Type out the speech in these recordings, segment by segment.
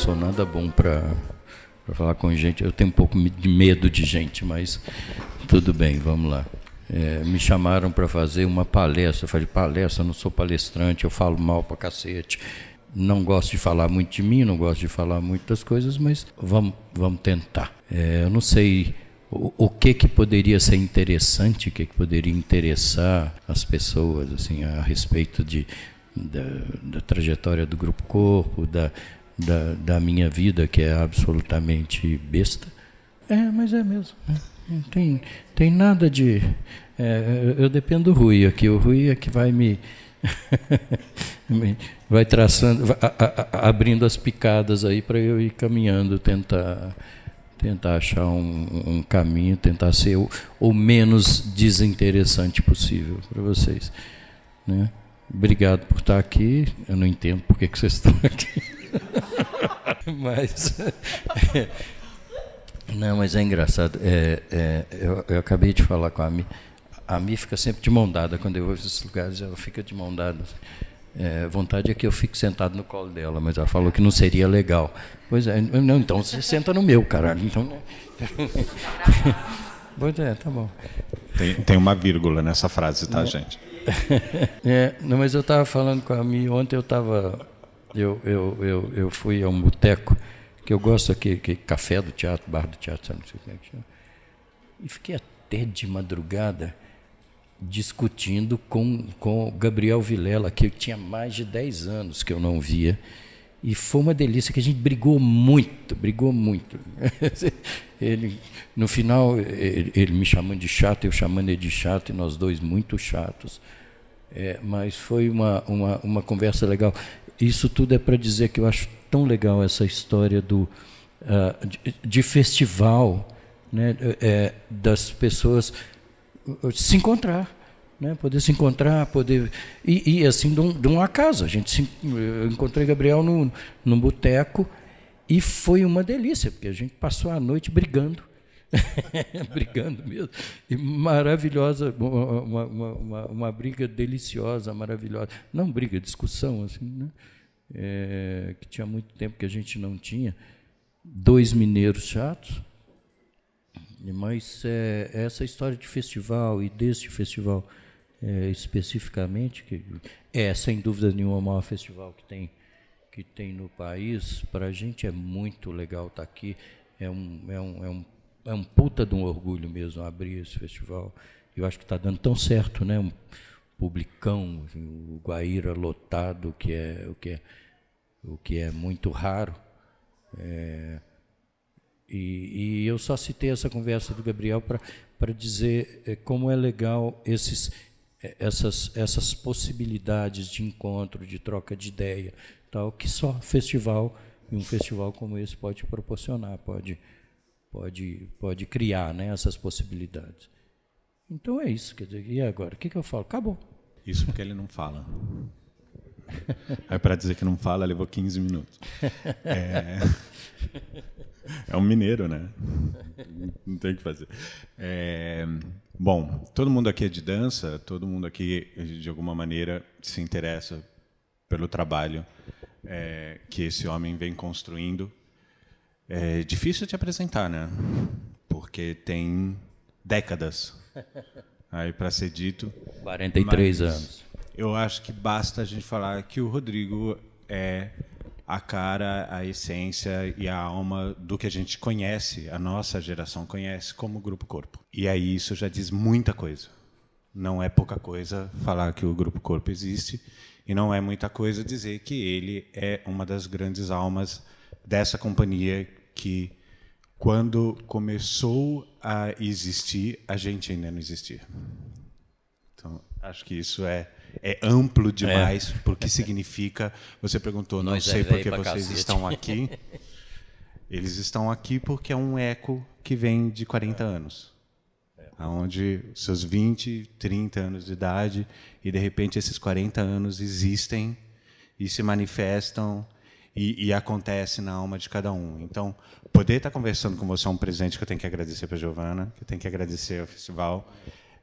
sou nada bom para falar com gente. Eu tenho um pouco de medo de gente, mas tudo bem, vamos lá. É, me chamaram para fazer uma palestra. Eu falei, palestra, não sou palestrante, eu falo mal para cacete. Não gosto de falar muito de mim, não gosto de falar muitas coisas, mas vamos, vamos tentar. É, eu não sei o, o, que que poderia ser interessante, o que, que poderia interessar as pessoas assim a respeito de, da, da trajetória do grupo corpo, da, da, da minha vida, que é absolutamente besta. É, mas é mesmo. Não é, é. tem, tem nada de. É, eu dependo do Rui aqui. O Rui é que vai me. vai traçando, vai, a, a, abrindo as picadas aí para eu ir caminhando, tentar tentar achar um, um, caminho, tentar ser o, o menos desinteressante possível para vocês. Né? Obrigado por estar aqui. Eu não entendo por que, que vocês estão aqui. mas. Não, mas é engraçado. É, é, eu, eu, acabei de falar com a Mi. A Mi fica sempre de mão dada. Quando eu vou esses lugares, ela fica de mão dada. É, vontade é que eu fique sentado no colo dela, mas ela falou que não seria legal. Pois é, não, então você senta no meu, caralho. Então, né? pois é, tá bom. Tem, tem uma vírgula nessa frase, tá, né? gente? É, não, mas eu estava falando com a Mi ontem, eu estava eu, eu, eu, eu fui a um boteco, que eu gosto aqui, que, café do teatro, bar do teatro, sabe, não sei como é que chama. E fiquei até de madrugada discutindo com, com Gabriel Vilela, que eu tinha mais de 10 anos que eu não via. E foi uma delícia que a gente brigou muito, brigou muito. ele, no final, ele, ele, me chamando de chato, eu chamando ele de chato, e nós dois muito chatos. É, mas foi uma, uma, uma conversa legal. Isso tudo é para dizer que eu acho tão legal essa história do, uh, de, de, festival, né, é, das pessoas uh, uh, se encontrar. Né, poder se encontrar, poder. E, e assim, de um, de um, acaso. A gente se, eu eh, encontrei Gabriel no, no boteco e foi uma delícia, porque a gente passou a noite brigando brigando mesmo. E maravilhosa, uma, uma, uma, uma, briga deliciosa, maravilhosa. Não briga, discussão, assim, né? É, que tinha muito tempo que a gente não tinha. Dois mineiros chatos. Mas é, essa história de festival e deste festival é, especificamente, que é sem dúvida nenhuma o maior festival que tem, que tem no país, para a gente é muito legal estar tá aqui. É um, é um, é um é um puta de um orgulho mesmo abrir esse festival. Eu acho que está dando tão certo, né? Um publicão, assim, o Guaíra lotado, que é o que é, o que é muito raro. É, e, e, eu só citei essa conversa do Gabriel para dizer é, como é legal esses, é, essas, essas possibilidades de encontro, de troca de ideia, tal, que só festival e um festival como esse pode proporcionar, pode pode, pode criar né, essas possibilidades. Então é isso. Quer dizer, e agora? O que, que eu falo? Acabou. Isso porque ele não fala. Aí para dizer que não fala, levou 15 minutos. É, é um mineiro, né? Não tem o que fazer. É... Bom, todo mundo aqui é de dança, todo mundo aqui, de alguma maneira, se interessa pelo trabalho é, que esse homem vem construindo é difícil te apresentar, né? Porque tem décadas aí para ser dito. 43 anos. Eu acho que basta a gente falar que o Rodrigo é a cara, a essência e a alma do que a gente conhece, a nossa geração conhece como Grupo Corpo. E aí isso já diz muita coisa. Não é pouca coisa falar que o Grupo Corpo existe e não é muita coisa dizer que ele é uma das grandes almas dessa companhia que quando começou a existir, a gente ainda não existia. Então, acho que isso é, é amplo é. demais, é. porque significa. Você perguntou, não Nós sei é por que vocês cacete. estão aqui. Eles estão aqui porque é um eco que vem de 40 é. anos. Onde seus 20, 30 anos de idade, e de repente esses 40 anos existem e se manifestam e, e, acontece na alma de cada um. Então, poder estar conversando com você é um presente que eu tenho que agradecer para a Giovana, que eu tenho que agradecer ao festival,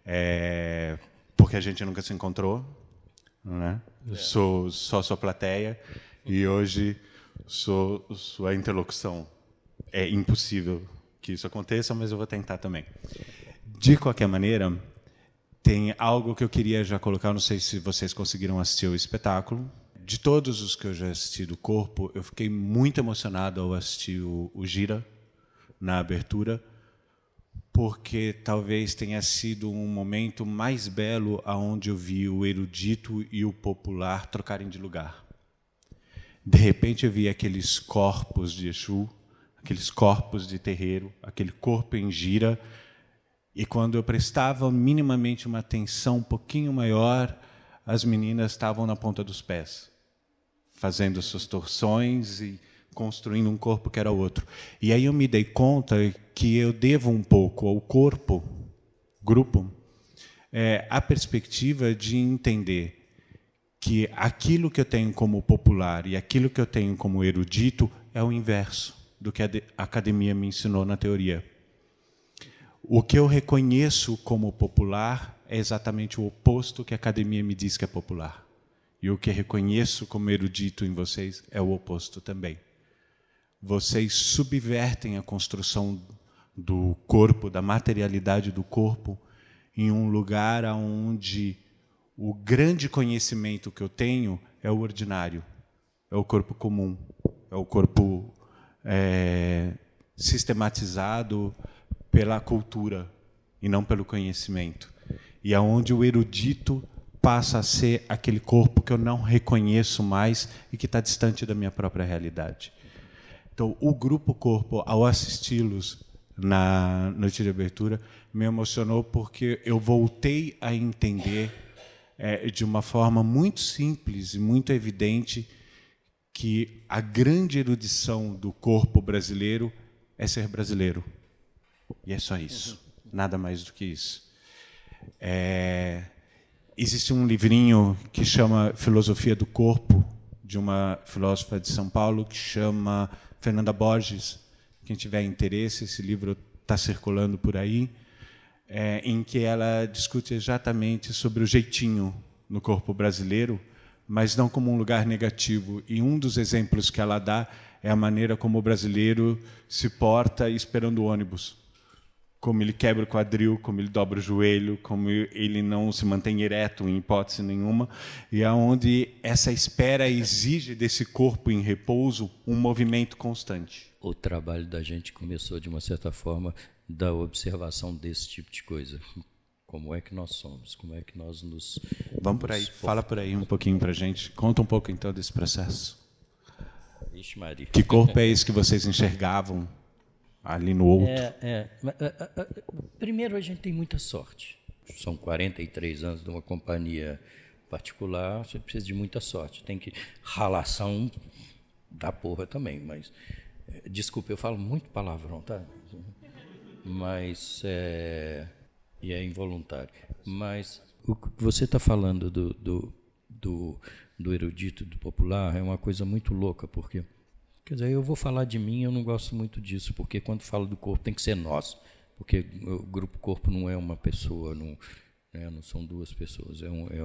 é, porque a gente nunca se encontrou. Né? É. Sou só sua plateia e hoje sou sua interlocução. É impossível que isso aconteça, mas eu vou tentar também. De qualquer maneira, tem algo que eu queria já colocar. Não sei se vocês conseguiram assistir o espetáculo de todos os que eu já assisti do corpo, eu fiquei muito emocionado ao assistir o, o Gira na abertura, porque talvez tenha sido um momento mais belo aonde eu vi o erudito e o popular trocarem de lugar. De repente eu vi aqueles corpos de Exu, aqueles corpos de terreiro, aquele corpo em gira, e quando eu prestava minimamente uma atenção um pouquinho maior, as meninas estavam na ponta dos pés fazendo suas torções e construindo um corpo que era outro. E aí eu me dei conta que eu devo um pouco ao corpo, grupo, é, a perspectiva de entender que aquilo que eu tenho como popular e aquilo que eu tenho como erudito é o inverso do que a academia me ensinou na teoria. O que eu reconheço como popular é exatamente o oposto que a academia me diz que é popular. E o que reconheço como erudito em vocês é o oposto também. Vocês subvertem a construção do corpo, da materialidade do corpo, em um lugar onde o grande conhecimento que eu tenho é o ordinário, é o corpo comum, é o corpo é, sistematizado pela cultura e não pelo conhecimento. E aonde é o erudito passa a ser aquele corpo que eu não reconheço mais e que está distante da minha própria realidade. Então, o grupo corpo, ao assisti-los na noite de abertura, me emocionou porque eu voltei a entender é, de uma forma muito simples e muito evidente que a grande erudição do corpo brasileiro é ser brasileiro. E é só isso, uhum. nada mais do que isso. É, existe um livrinho que chama Filosofia do Corpo, de uma filósofa de São Paulo, que chama Fernanda Borges. Quem tiver interesse, esse livro está circulando por aí, é, em que ela discute exatamente sobre o jeitinho no corpo brasileiro, mas não como um lugar negativo. E um dos exemplos que ela dá é a maneira como o brasileiro se porta esperando o ônibus como ele quebra o quadril, como ele dobra o joelho, como ele não se mantém ereto em hipótese nenhuma, e aonde é essa espera exige desse corpo em repouso um movimento constante. O trabalho da gente começou de uma certa forma da observação desse tipo de coisa. Como é que nós somos? Como é que nós nos Vamos por aí, nos... fala por aí um pouquinho pra gente, conta um pouco então desse processo. Ixi, Maria. Que corpo é esse que vocês enxergavam? ali no outro. É é. É, é, é. Primeiro, a gente tem muita sorte. São 43 anos de uma companhia particular, você precisa de muita sorte. Tem que. Ralação da porra também, mas. Desculpa, eu falo muito palavrão, tá? Mas. É, e é involuntário. Mas o que você está falando do, do, do, do erudito, do popular, é uma coisa muito louca, porque Quer dizer, eu vou falar de mim, eu não gosto muito disso, porque quando falo do corpo tem que ser nós, porque o grupo corpo não é uma pessoa, não, né, não são duas pessoas, é um, é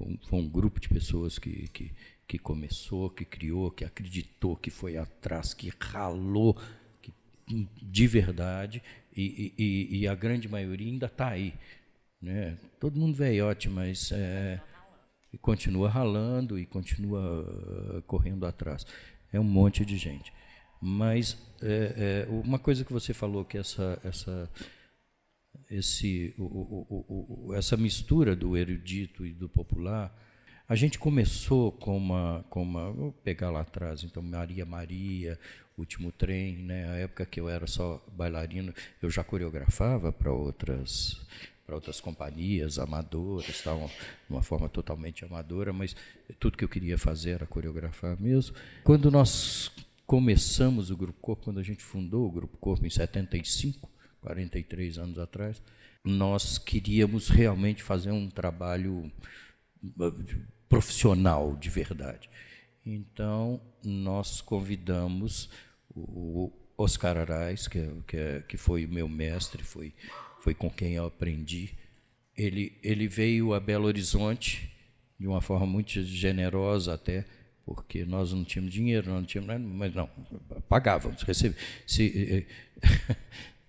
um, foi um grupo de pessoas que, que, que começou, que criou, que acreditou, que foi atrás, que ralou que, de verdade, e, e, e a grande maioria ainda está aí. Né? Todo mundo veiote, mas é, continua ralando e continua ah, correndo atrás é um monte de gente. Mas é, é, uma coisa que você falou, que essa, essa, esse, o, o, o, essa mistura do erudito e do popular, a gente começou com uma, com uma. Vou pegar lá atrás, então, Maria Maria, Último Trem, né? a época que eu era só bailarino, eu já coreografava para outras para outras companhias amadoras, tal, uma, uma forma totalmente amadora, mas tudo que eu queria fazer era coreografar mesmo. Quando nós começamos o Grupo Corpo, quando a gente fundou o Grupo Corpo em 75, 43 anos atrás, nós queríamos realmente fazer um trabalho eh, profissional de verdade. Então, nós convidamos o Oscar Arais, que, é, que, é, que foi o meu mestre, foi foi com quem eu aprendi. Ele, ele veio a Belo Horizonte de uma forma muito generosa até, porque nós não tínhamos dinheiro, não tínhamos mas não, pagávamos, Se, eh, eh,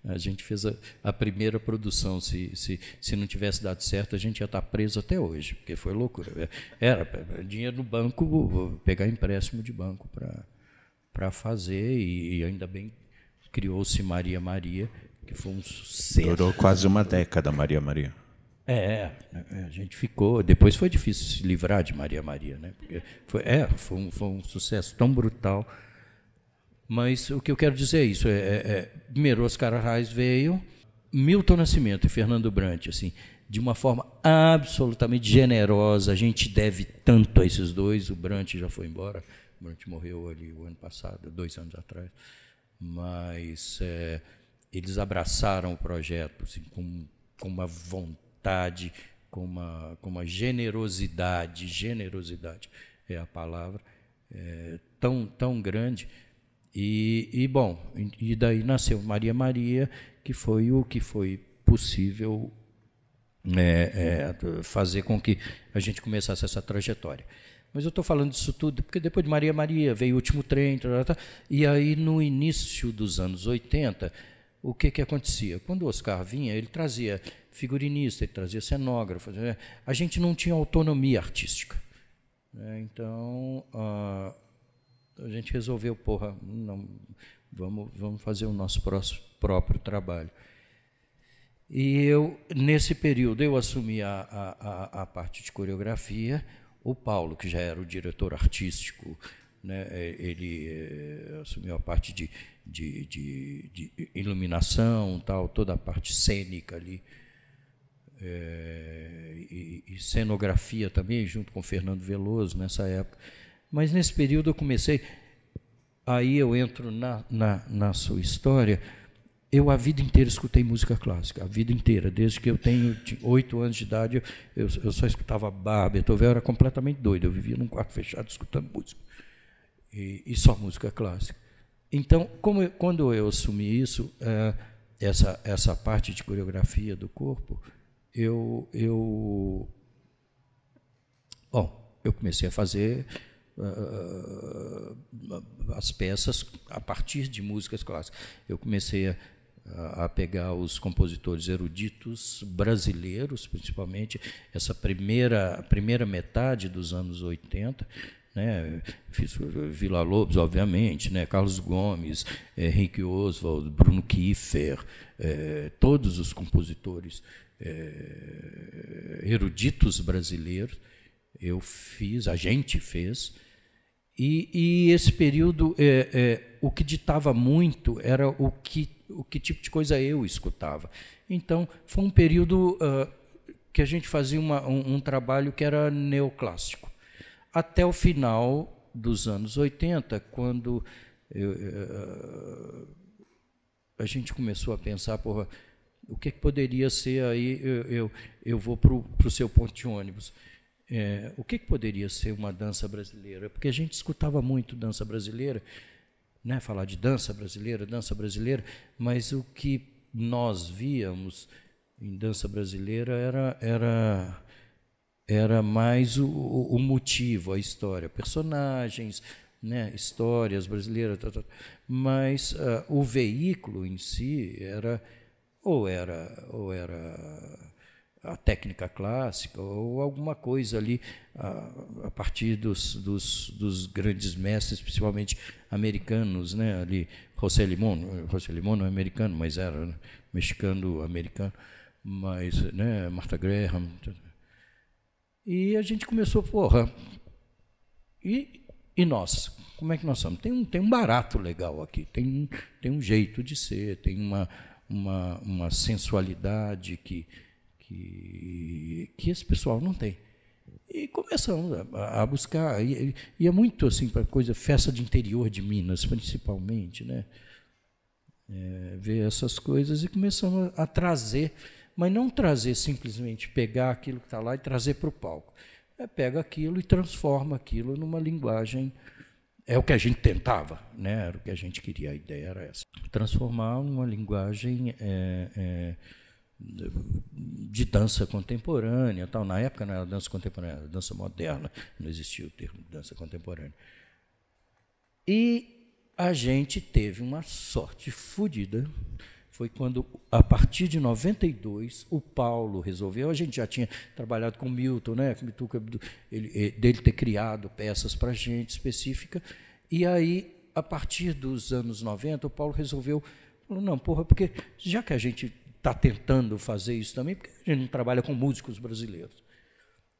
a gente fez a, a primeira produção, se, se, se não tivesse dado certo, a gente ia estar preso até hoje, porque foi loucura. É, era dinheiro no banco, pegar empréstimo de banco para fazer, e, e ainda bem criou-se Maria Maria, que foi um sucesso. Durou quase uma década, Maria Maria. É, é, é, a gente ficou. Depois foi difícil se livrar de Maria Maria, né? Porque foi, é, foi um, foi um sucesso tão brutal. Mas o que eu quero dizer é isso. É, é, é primeiro, Oscar Arraes veio, Milton Nascimento e Fernando Brant, assim, de uma forma absolutamente generosa. A gente deve tanto a esses dois. O Brant já foi embora. O Brant morreu ali o ano passado, dois anos atrás. Mas. É, eles abraçaram o projeto assim, com, com uma vontade, com uma, com uma generosidade, generosidade é a palavra, é, tão, tão grande. E, e bom, e daí nasceu Maria Maria, que foi o que foi possível é, é, fazer com que a gente começasse essa trajetória. Mas eu estou falando disso tudo porque depois de Maria Maria veio o último trem, e aí no início dos anos 80 o que, que acontecia? Quando o Oscar vinha, ele trazia figurinista, ele trazia cenógrafo. Né? A gente não tinha autonomia artística. Né? Então, ah, a gente resolveu, porra, não, vamos, vamos fazer o nosso próprio trabalho. E eu, nesse período, eu assumi a, a, a parte de coreografia. O Paulo, que já era o diretor artístico, né, eh, ele eh, assumiu a parte de de, de, de iluminação, tal, toda a parte cênica ali. É, e, e, cenografia também, junto com Fernando Veloso nessa época. Mas nesse período eu comecei. Aí eu entro na, na, na sua história. Eu a vida inteira escutei música clássica, a vida inteira, desde que eu tenho oito anos de idade, eu, eu só escutava Bach, Beethoven, eu era completamente doido, eu vivia num quarto fechado escutando música, e, e só música clássica. Então, como, quando eu assumi isso, é, essa, essa parte de coreografia do corpo, eu, eu. Bom, eu comecei a fazer uh, as peças a partir de músicas clássicas. Eu comecei a, a pegar os compositores eruditos brasileiros, principalmente essa primeira, primeira metade dos anos 80, né? Fiz Vila Lobos, obviamente, né? Carlos Gomes, eh, Henrique Oswald, Bruno Kiefer, eh, todos os compositores eh, eruditos brasileiros, eu fiz, a gente fez. E, e esse período, o que ditava muito era o que, o que tipo de coisa eu escutava. Então, foi um período uh, que a gente fazia uma, um, um trabalho que era neoclássico até o final dos anos 80, quando eu, eh, a gente começou a pensar, porra, o que, é que poderia ser aí, eu, eu, eu vou para o seu ponto de ônibus. É, o que, é que poderia ser uma dança brasileira? Porque a gente escutava muito dança brasileira, né, falar de dança brasileira, dança brasileira, mas o que nós víamos em dança brasileira era, era era mais o, o motivo, a história, personagens, né, histórias brasileiras, tá, tá, tá. mas uh, o veículo em si era ou era ou era a técnica clássica ou alguma coisa ali a, ah, a partir dos, dos, dos, grandes mestres, principalmente americanos, né? Ali José Limón, José Limón não é americano, mas era né? mexicano-americano, mas né? Martha Graham, e a gente começou, porra, e, e nós? Como é que nós somos? Tem um, tem um barato legal aqui, tem, tem um jeito de ser, tem uma, uma, uma sensualidade que, que, que esse pessoal não tem. E começamos a, a buscar, e, e, é muito assim para coisa, festa de interior de Minas, principalmente, né? É, ver essas coisas e começamos a trazer mas não trazer simplesmente pegar aquilo que está lá e trazer para o palco. É, pega aquilo e transforma aquilo numa linguagem. É o que a gente tentava, né? era o que a gente queria, a ideia era essa. Transformar numa linguagem é, é, de dança contemporânea. tal. Na época não era dança contemporânea, era dança moderna, não existia o termo dança contemporânea. E a gente teve uma sorte fodida foi quando, a partir de 92, o Paulo resolveu. A gente já tinha trabalhado com Milton, né? Com ele, eh, dele ter criado peças para gente específica. E aí, a partir dos anos 90, o Paulo resolveu. Falou, não, porra, porque já que a gente está tentando fazer isso também, porque a gente não trabalha com músicos brasileiros.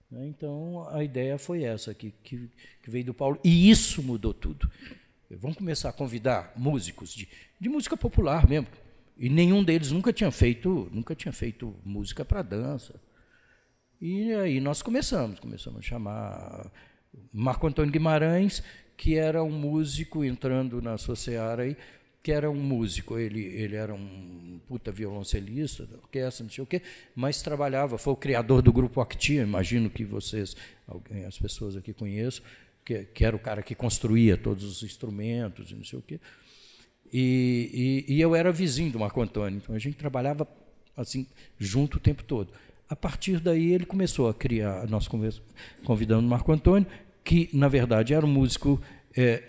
Né, então, a ideia foi essa, que, que, que veio do Paulo. E isso mudou tudo. Vamos começar a convidar músicos de, de música popular mesmo, e nenhum deles nunca tinha feito, nunca tinha feito música para dança. E aí nós começamos, começamos a chamar Marco Antônio Guimarães, que era um músico entrando na sua seara aí, que era um músico, ele, ele era um puta violoncelista da orquestra, não sei o quê, mas trabalhava, foi o criador do grupo Actia, imagino que vocês, alguém, as pessoas aqui conheçam, que, que era o cara que construía todos os instrumentos e não sei o quê. E, e, e, eu era vizinho do Marco Antônio, então a gente trabalhava assim junto o tempo todo. A partir daí ele começou a criar, conversa, convidando o Marco Antônio, que na verdade era um músico é,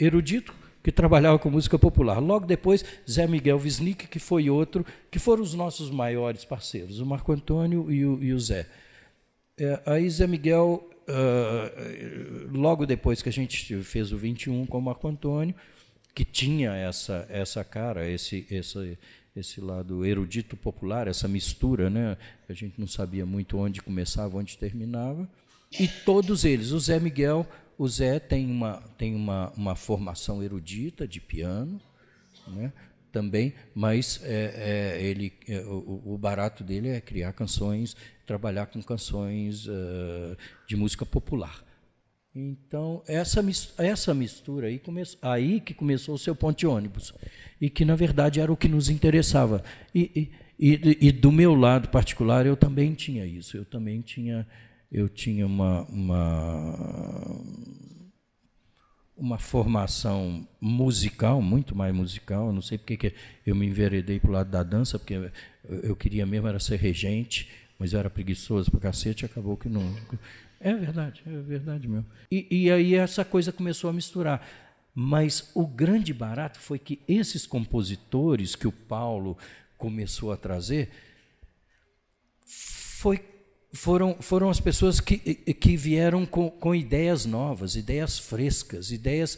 é, erudito, que trabalhava com música popular. Logo depois, Zé Miguel Wisnik, que foi outro, que foram os nossos maiores parceiros, o Marco Antônio e o, e o Zé. É, aí Zé Miguel, uh, logo depois que a gente fez o 21 com o Marco Antônio, que tinha essa, essa cara, esse, esse, esse lado erudito popular, essa mistura, né? A gente não sabia muito onde começava, onde terminava. E todos eles, o Zé Miguel, o Zé tem uma, tem uma, uma formação erudita de piano, né? também, mas é, é, ele, é, o, o, barato dele é criar canções, trabalhar com canções uh, de música popular. Então, essa mistura, essa mistura aí, come, aí que começou o seu ponte ônibus. E que, na verdade, era o que nos interessava. E, e, e, e do meu lado particular, eu também tinha isso. Eu também tinha, eu tinha uma, uma, uma formação musical, muito mais musical. não sei porque que eu me enveredei para o lado da dança, porque eu queria mesmo era ser regente, mas eu era preguiçoso para cacete, acabou que não. É verdade, é verdade mesmo. E, e aí essa coisa começou a misturar. Mas o grande barato foi que esses compositores que o Paulo começou a trazer foi, foram, foram as pessoas que, que vieram com, com ideias novas, ideias frescas, ideias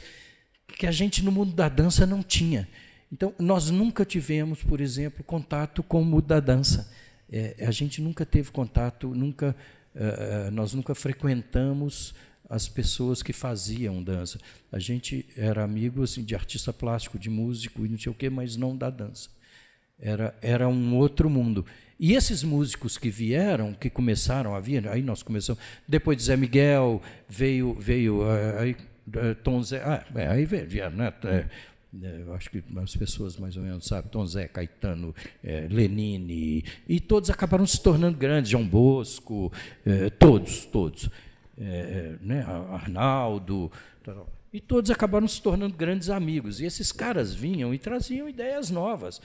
que a gente no mundo da dança não tinha. Então, nós nunca tivemos, por exemplo, contato com o mundo da dança. É, a gente nunca teve contato, nunca eh, eh, nós nunca frequentamos as pessoas que faziam dança. A gente era amigo assim, de artista plástico, de músico e não sei o quê, mas não da dança. Era, era um outro mundo. E esses músicos que vieram, que começaram a vir, aí nós começamos. Depois de Zé Miguel, veio. veio eh, aí, Tom Zé. Ah, é, aí vieram, né? É, né, eu acho que as pessoas mais ou menos sabem, Tom Zé, Caetano, é, Lenine, e todos acabaram se tornando grandes, João Bosco, é, todos, todos, é, é né, Arnaldo, e todos acabaram se tornando grandes amigos. E esses caras vinham e traziam ideias novas.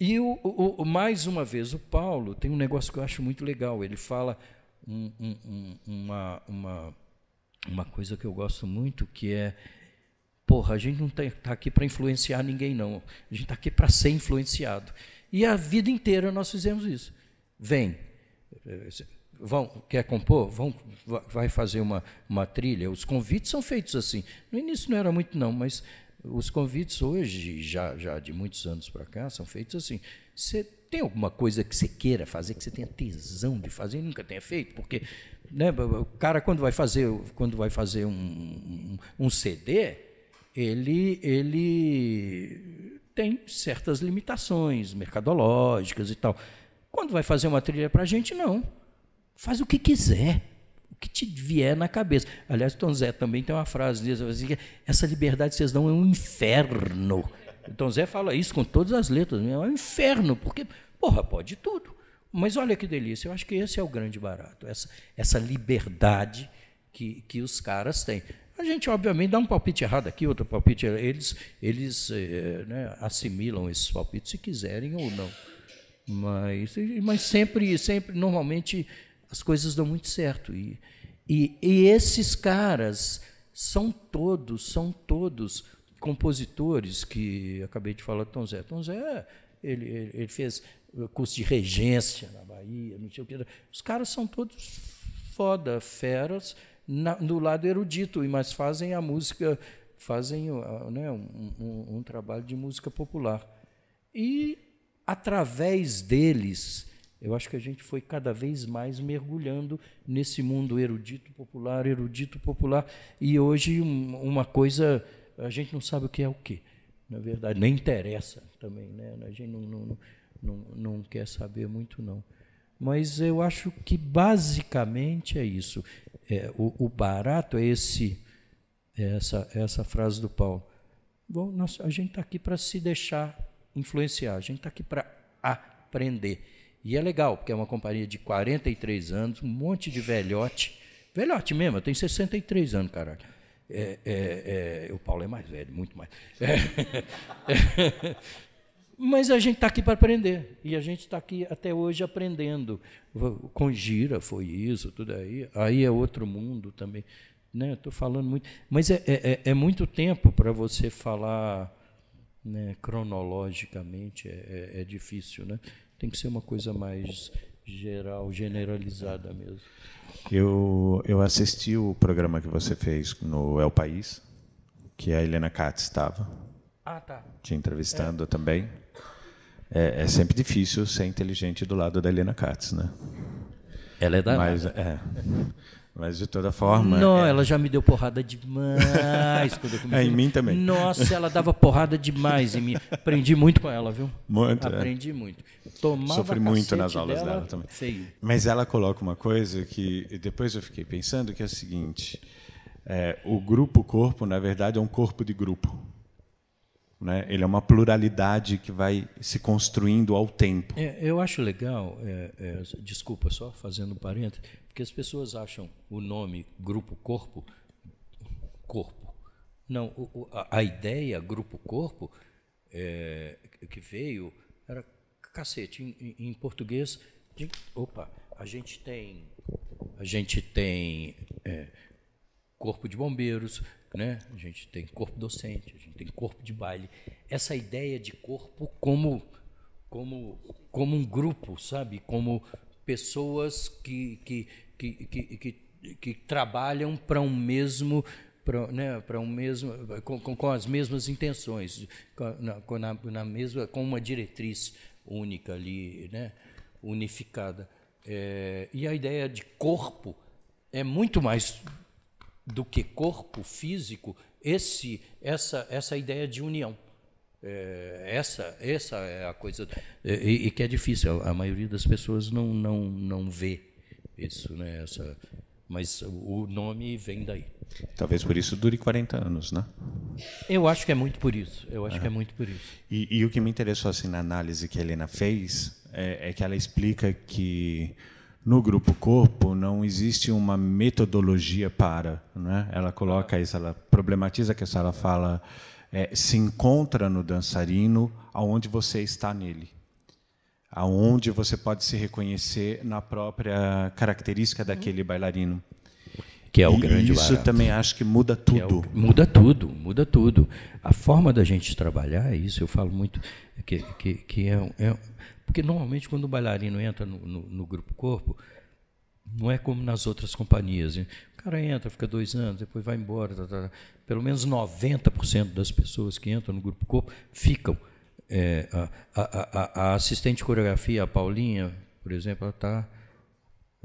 E o, o, o mais uma vez, o Paulo tem um negócio que eu acho muito legal. Ele fala um, um, um, uma, uma, uma coisa que eu gosto muito, que é porra, a gente não está tá aqui para influenciar ninguém, não. A gente está aqui para ser influenciado. E a vida inteira nós fizemos isso. Vem, vão, quer compor? Vão, vai fazer uma, uma trilha. Os convites são feitos assim. No início não era muito, não, mas os convites hoje, já, já de muitos anos para cá, são feitos assim. Você tem alguma coisa que você queira fazer, que você tenha tesão de fazer e nunca tenha feito? Porque né, o cara, quando vai fazer, quando vai fazer um, um, um CD, ele, ele tem certas limitações mercadológicas e tal. Quando vai fazer uma trilha para a gente, não. Faz o que quiser, o que te vier na cabeça. Aliás, o Tom Zé também tem uma frase, diz assim, essa liberdade que vocês dão é um inferno. O Tom Zé fala isso com todas as letras, é um inferno, porque, porra, pode tudo. Mas olha que delícia, eu acho que esse é o grande barato, essa, essa liberdade que, que os caras têm. A gente, obviamente, dá um palpite errado aqui, outro palpite errado. Eles, eles é, né, assimilam esses palpites, se quiserem ou não. Mas, mas sempre, sempre, normalmente, as coisas dão muito certo. E, e, e esses caras são todos, são todos compositores que acabei de falar de Tom Zé. Tom Zé, ele, ele, ele fez curso de regência na Bahia, não sei o que. Os caras são todos foda, feras, na, do lado erudito, mas fazem a música, fazem ah, né, um, um, um trabalho de música popular. E através deles, eu acho que a gente foi cada vez mais mergulhando nesse mundo erudito popular, erudito popular, e hoje uma coisa a gente não sabe o que é o que. Na verdade, nem interessa também, né? A gente não, não, não, não quer saber muito, não. Mas eu acho que basicamente é isso é, o, o, barato é esse, é essa, é essa frase do Paulo. Bom, nós, a gente está aqui para se deixar influenciar, a gente está aqui para aprender. E é legal, porque é uma companhia de 43 anos, um monte de velhote. Velhote mesmo, tem 63 anos, caralho. É, é, é, o Paulo é mais velho, muito mais. É. Mas a gente está aqui para aprender. E a gente está aqui até hoje aprendendo. Com gira foi isso, tudo aí. Aí é outro mundo também. Né? Estou falando muito. Mas é, é, é, é muito tempo para você falar né, cronologicamente. É, é, é, difícil, né? Tem que ser uma coisa mais geral, generalizada mesmo. Eu, eu assisti o programa que você fez no El País, que a Helena Katz estava. Ah, tá. Te entrevistando também. É, é, sempre difícil ser inteligente do lado da Helena Katz, né? Ela é da. Mas, é. Mas de toda forma. Não, é... ela já me deu porrada demais quando eu comecei. É, em mim também. Nossa, ela dava porrada demais em mim. Aprendi muito com ela, viu? Muito. É. Aprendi é. muito. Tomava Sofri muito nas aulas dela, dela também. Sei. Mas ela coloca uma coisa que depois eu fiquei pensando que é o seguinte: é, o grupo corpo, na verdade, é um corpo de grupo. Né? Ele é uma pluralidade que vai se construindo ao tempo. É, eu acho legal, é, é, desculpa, só fazendo um parênteses, porque as pessoas acham o nome grupo corpo corpo. Não, o, a, a, ideia grupo corpo é, que veio era cacete em, em, português. De, opa, a gente tem a gente tem é, corpo de bombeiros, né? A gente tem corpo docente, a gente tem corpo de baile. Essa ideia de corpo como como como um grupo, sabe? Como pessoas que que que, que, que, que trabalham para um mesmo para né, um mesmo com, com, com, as mesmas intenções, com, na, com, na, na mesma com uma diretriz única ali, né, unificada. É, e a ideia de corpo é muito mais do que corpo físico, esse, essa, essa ideia de união. É, essa, essa é a coisa e, e, que é difícil. A, maioria das pessoas não, não, não vê isso, né? Essa, mas o nome vem daí. Talvez por isso dure 40 anos, né? Eu acho que é muito por isso. Eu acho é. que é muito por isso. E, e, o que me interessou assim na análise que a Helena fez é, é que ela explica que no grupo corpo não existe uma metodologia para, né? Ela coloca isso, ela problematiza que ela fala é, se encontra no dançarino aonde você está nele, aonde você pode se reconhecer na própria característica daquele bailarino. Que é o e grande isso barato. também acho que muda tudo. Que é o, muda tudo, muda tudo. A forma da gente trabalhar é isso, eu falo muito, é que, que, que é, é porque normalmente quando o bailarino entra no, no, no grupo corpo, não é como nas outras companhias. Hein? O cara entra, fica dois anos, depois vai embora. Tá, tá, tá. Pelo menos 90% das pessoas que entram no grupo corpo ficam. É, a, a, a, a, assistente de coreografia, a Paulinha, por exemplo, ela está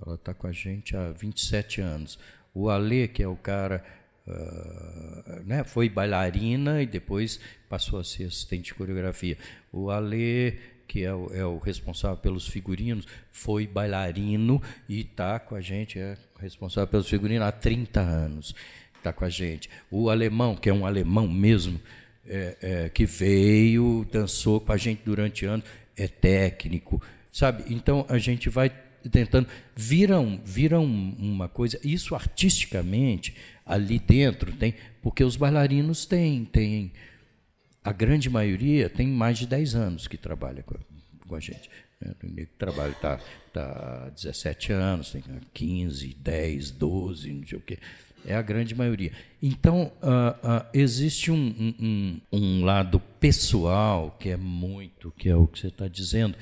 ela tá com a gente há 27 anos. O Ale, que é o cara, uh, né, foi bailarina e depois passou a ser assistente de coreografia. O Ale que é o, é o responsável pelos figurinos, foi bailarino e está com a gente, é responsável pelos figurinos há 30 anos. Está com a gente. O alemão, que é um alemão mesmo, é, é, que veio, dançou com a gente durante anos, é técnico, sabe? Então a gente vai tentando. Viram, viram uma coisa, isso artisticamente, ali dentro tem, porque os bailarinos têm, têm a grande maioria tem mais de 10 anos que trabalha com a, com a gente. Né? O meu trabalha está tá 17 tá anos, tem 15, 10, 12, não sei o quê. É a grande maioria. Então, uh, uh, existe um, um, um, lado pessoal que é muito, que é o que você está dizendo,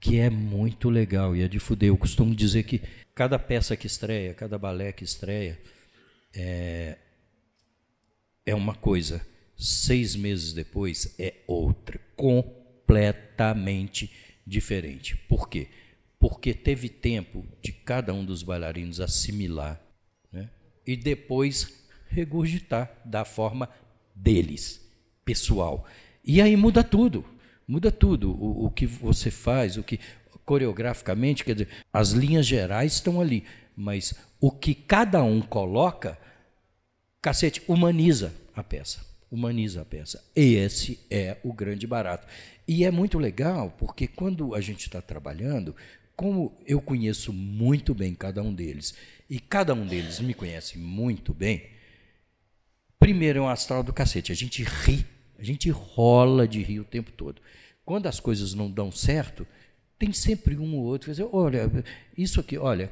que é muito legal e é de fuder. Eu costumo dizer que cada peça que estreia, cada balé que estreia, é, é uma coisa seis meses depois é outra, completamente diferente. Por quê? Porque teve tempo de cada um dos bailarinos assimilar né? e depois regurgitar da forma deles, pessoal. E aí muda tudo, muda tudo. O, o que você faz, o que coreograficamente, quer dizer, as linhas gerais estão ali, mas o que cada um coloca, cacete, humaniza a peça humaniza a peça. Esse é o grande barato. E é muito legal, porque quando a gente está trabalhando, como eu conheço muito bem cada um deles, e cada um deles me conhece muito bem, primeiro é um astral do cacete. A gente ri, a gente rola de rir o tempo todo. Quando as coisas não dão certo, tem sempre um ou outro que diz, olha, isso aqui, olha,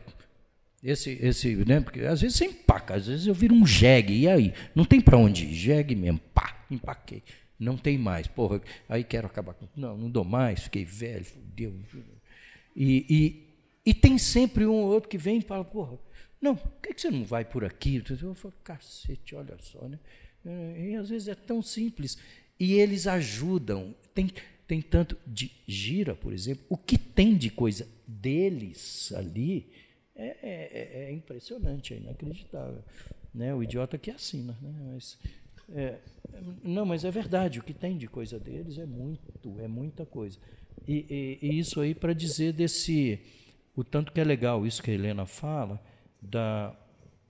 esse, esse, né? Porque às vezes você empaca, às vezes eu viro um jegue, e aí? Não tem para onde ir, jegue mesmo, pá, empaquei. Não tem mais, porra, aí quero acabar com. Não, não dou mais, fiquei velho, fudeu. E, e, e tem sempre um ou outro que vem e fala, porra, não, por que, que você não vai por aqui? Eu falo, cacete, olha só, né? E às vezes é tão simples. E eles ajudam. Tem, tem tanto de gira, por exemplo, o que tem de coisa deles ali é, é, é, é impressionante, é inacreditável. Né? O idiota que assina, né? Mas, é, não, mas é verdade, o que tem de coisa deles é muito, é muita coisa. E, e, e isso aí para dizer desse. O tanto que é legal isso que a Helena fala, da,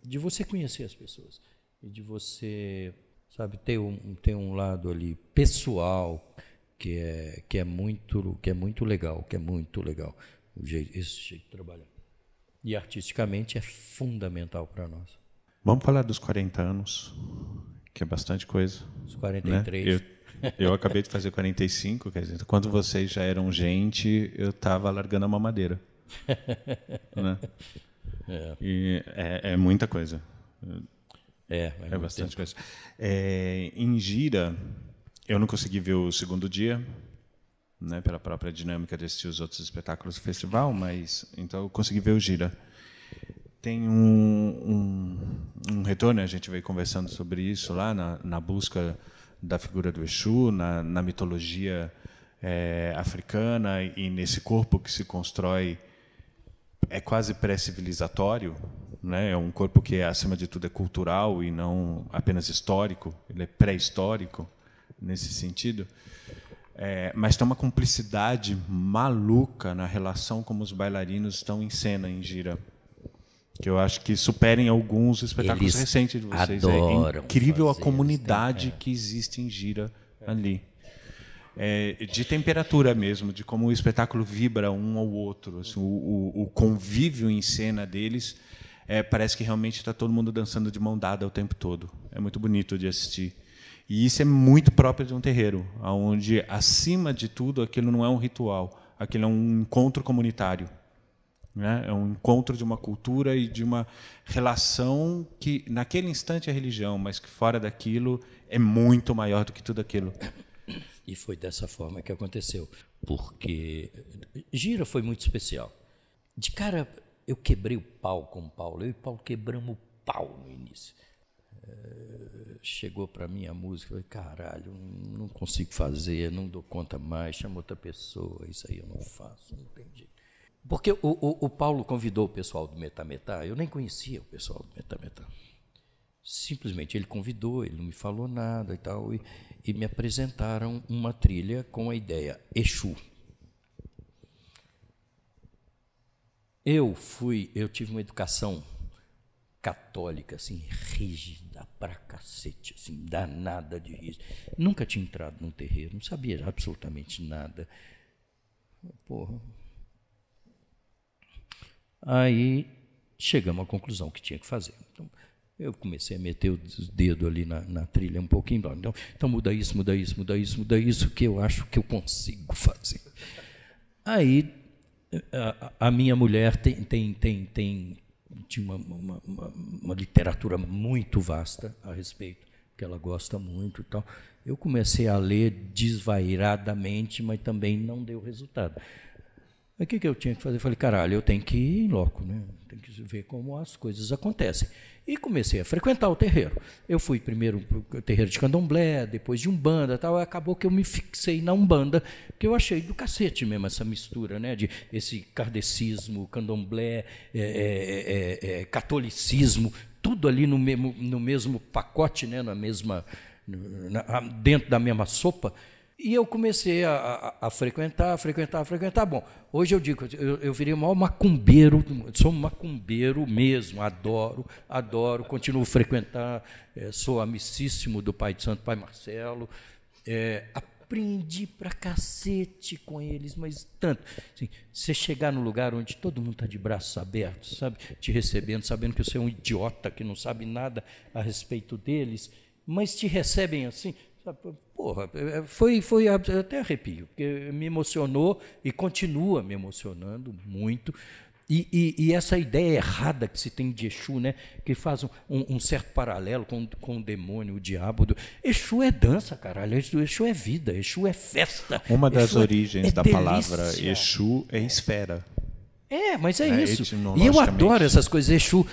de você conhecer as pessoas e de você, sabe, ter um, ter um lado ali pessoal que é, que é muito que é muito legal, que é muito legal. O jeito, esse jeito de trabalhar e artisticamente é fundamental para nós. Vamos falar dos 40 anos, que é bastante coisa. Os 43. Né? Eu, eu acabei de fazer 45, quer dizer, quando vocês já eram gente, eu estava largando a mamadeira. né? é. E é, é muita coisa. É, é, é bastante tempo. coisa. É, em gira, eu não consegui ver o segundo dia, né, pela própria dinâmica desses outros espetáculos do festival, mas então eu consegui ver o Gira. Tem um, um, um retorno, a gente veio conversando sobre isso lá na, na busca da figura do Exu, na, na mitologia é, africana e nesse corpo que se constrói é quase pré-civilizatório, né? é um corpo que, acima de tudo, é cultural e não apenas histórico, ele é pré-histórico nesse sentido. É, mas tem uma cumplicidade maluca na relação como os bailarinos estão em cena, em gira. Que eu acho que superem alguns espetáculos Eles recentes de vocês. É incrível a comunidade eles, né? É. que existe em gira ali. É, de temperatura mesmo, de como o espetáculo vibra um ao outro. Assim, o, o, o, convívio em cena deles é, parece que realmente está todo mundo dançando de mão dada o tempo todo. É muito bonito de assistir. E isso é muito próprio de um terreiro, onde, acima de tudo, aquilo não é um ritual, aquilo é um encontro comunitário. Né? É um encontro de uma cultura e de uma relação que, naquele instante, é religião, mas que, fora daquilo, é muito maior do que tudo aquilo. E foi dessa forma que aconteceu, porque Gira foi muito especial. De cara, eu quebrei o pau com o Paulo, eu e o Paulo quebramos o pau no início. Eh, chegou para mim a música, eu falei, caralho, não consigo fazer, não dou conta mais, chama outra pessoa, isso aí eu não faço, não tem jeito. Porque o, o, o Paulo convidou o pessoal do Metametá, eu nem conhecia o pessoal do Metametá. Simplesmente ele convidou, ele não me falou nada e tal, e, e me apresentaram uma trilha com a ideia Exu. Eu fui, eu tive uma educação católica, assim, rígida pra cacete, assim, danada de riso. Nunca tinha entrado num terreiro, não sabia absolutamente nada. Porra. Aí chegamos à conclusão que tinha que fazer. Então, eu comecei a meter o dedo ali na, na trilha um pouquinho. Então, então, muda isso, muda isso, muda isso, muda isso, que eu acho que eu consigo fazer. Aí a, a minha mulher tem, tem, tem, tem tinha uma, uma, uma, uma literatura muito vasta a respeito, que ela gosta muito e tal. Eu comecei a ler desvairadamente, mas também não deu resultado. Mas o que, que eu tinha que fazer? Eu falei, caralho, eu tenho que ir em loco, né? Tem que ver como as coisas acontecem. E comecei a frequentar o terreiro. Eu fui primeiro para o terreiro de candomblé, depois de umbanda tal. Acabou que eu me fixei na umbanda, porque eu achei do cacete mesmo essa mistura, né? De esse kardecismo, candomblé, é, é, é, catolicismo, tudo ali no mesmo, no mesmo pacote, né? Na mesma, na, dentro da mesma sopa. E eu comecei a, a, a, frequentar, a frequentar, a frequentar. Bom, hoje eu digo, eu, eu virei o maior macumbeiro, sou macumbeiro mesmo, adoro, adoro, continuo a frequentar, é, sou amicíssimo do Pai de Santo, Pai Marcelo. É, aprendi pra cacete com eles, mas tanto. Assim, você chegar no lugar onde todo mundo está de braços abertos, sabe? Te recebendo, sabendo que você é um idiota, que não sabe nada a respeito deles, mas te recebem assim, Sabe, porra, é, é, foi, foi até arrepio, porque me emocionou e continua me emocionando muito. E, e, e, essa ideia errada que se tem de Exu, né? que faz um, um, um certo paralelo com, com o demônio, o diabo. Do... Exu é dança, caralho. Exu, Exu é vida, Exu é festa. Uma das é, origens é, da delícia. palavra Exu é esfera. É, mas é, é isso. E eu adoro essas coisas. Exu,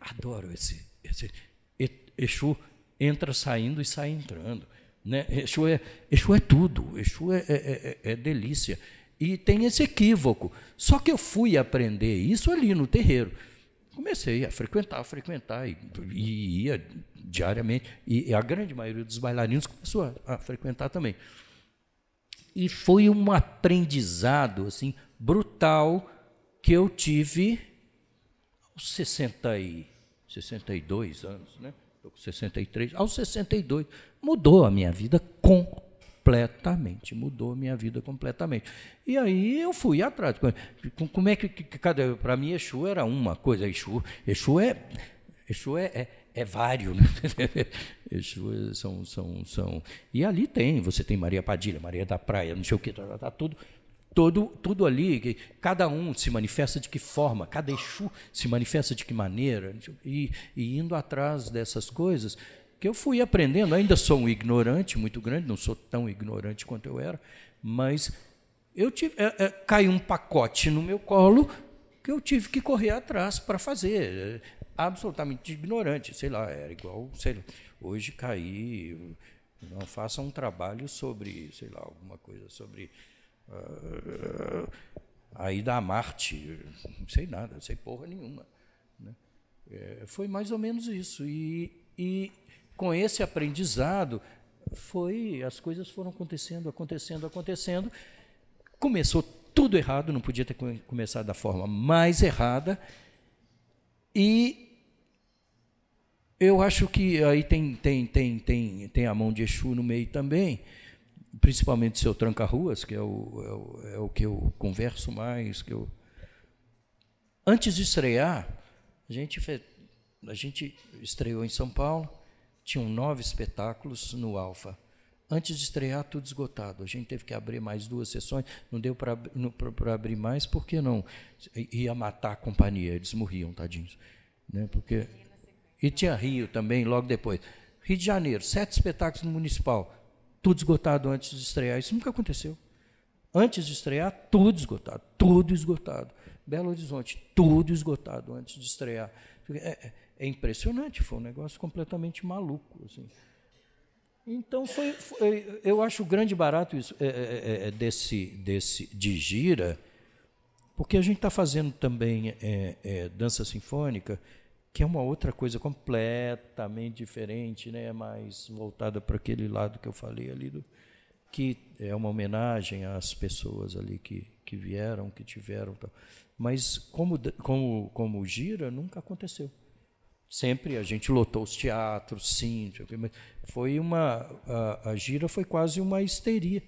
adoro esse, esse. Exu entra saindo e sai entrando. Né? Exu, é, Exu é tudo, Exu é é, é, é, é, delícia. E tem esse equívoco. Só que eu fui aprender isso ali no terreiro. Comecei a frequentar, a frequentar, e, e ia diariamente. E, e, a grande maioria dos bailarinos começou a, a frequentar também. E foi um aprendizado assim brutal que eu tive aos 60 e, 62 anos, né? Estou com 63, aos 62 mudou a minha vida completamente. Mudou a minha vida completamente. E aí eu fui atrás. Como é que, que cada. Para mim, Exu era uma coisa. Exu, Exu é. Exu é, é é vários né? É, são, são, são. E ali tem, você tem Maria Padilha, Maria da Praia, não sei o que, está tá, tá tudo, tudo ali. Cada um se manifesta de que forma, cada Exu se manifesta de que maneira. E, e indo atrás dessas coisas, porque eu fui aprendendo, ainda sou um ignorante muito grande, não sou tão ignorante quanto eu era, mas eu tive, é, é, caiu um pacote no meu colo que eu tive que correr atrás para fazer. Absolutamente ignorante, sei lá, era igual, sei lá, hoje caí, não faça um trabalho sobre, sei lá, alguma coisa sobre uh, ah, a ida a Marte, não sei nada, não sei porra nenhuma. Né? É, foi mais ou menos isso. E, e com esse aprendizado, foi as coisas foram acontecendo, acontecendo, acontecendo. Começou tudo errado, não podia ter começado da forma mais errada. E eu acho que aí tem tem tem tem tem a mão de Exu no meio também, principalmente seu tranca-ruas, que é o, é o, é o que eu converso mais, que eu Antes de estrear, a gente, a gente estreou em São Paulo tinham nove espetáculos no Alfa. Antes de estrear, tudo esgotado. A gente teve que abrir mais duas sessões, não deu para abrir mais, porque não? Ia matar a companhia, eles morriam, tadinhos. Né? Porque... E tinha Rio também, logo depois. Rio de Janeiro, sete espetáculos no municipal, tudo esgotado antes de estrear. Isso nunca aconteceu. Antes de estrear, tudo esgotado, tudo esgotado. Belo Horizonte, tudo esgotado antes de estrear. É, é é impressionante, foi um negócio completamente maluco. Assim. Então foi, foi, eu acho grande barato isso é é, é, é, desse, desse de gira, porque a gente está fazendo também é, é, dança sinfônica, que é uma outra coisa completamente diferente, né? Mais voltada para aquele lado que eu falei ali do que é uma homenagem às pessoas ali que, que vieram, que tiveram, tal. mas como como como gira nunca aconteceu. Sempre a gente lotou os teatros, sim, foi uma a, a gira foi quase uma histeria,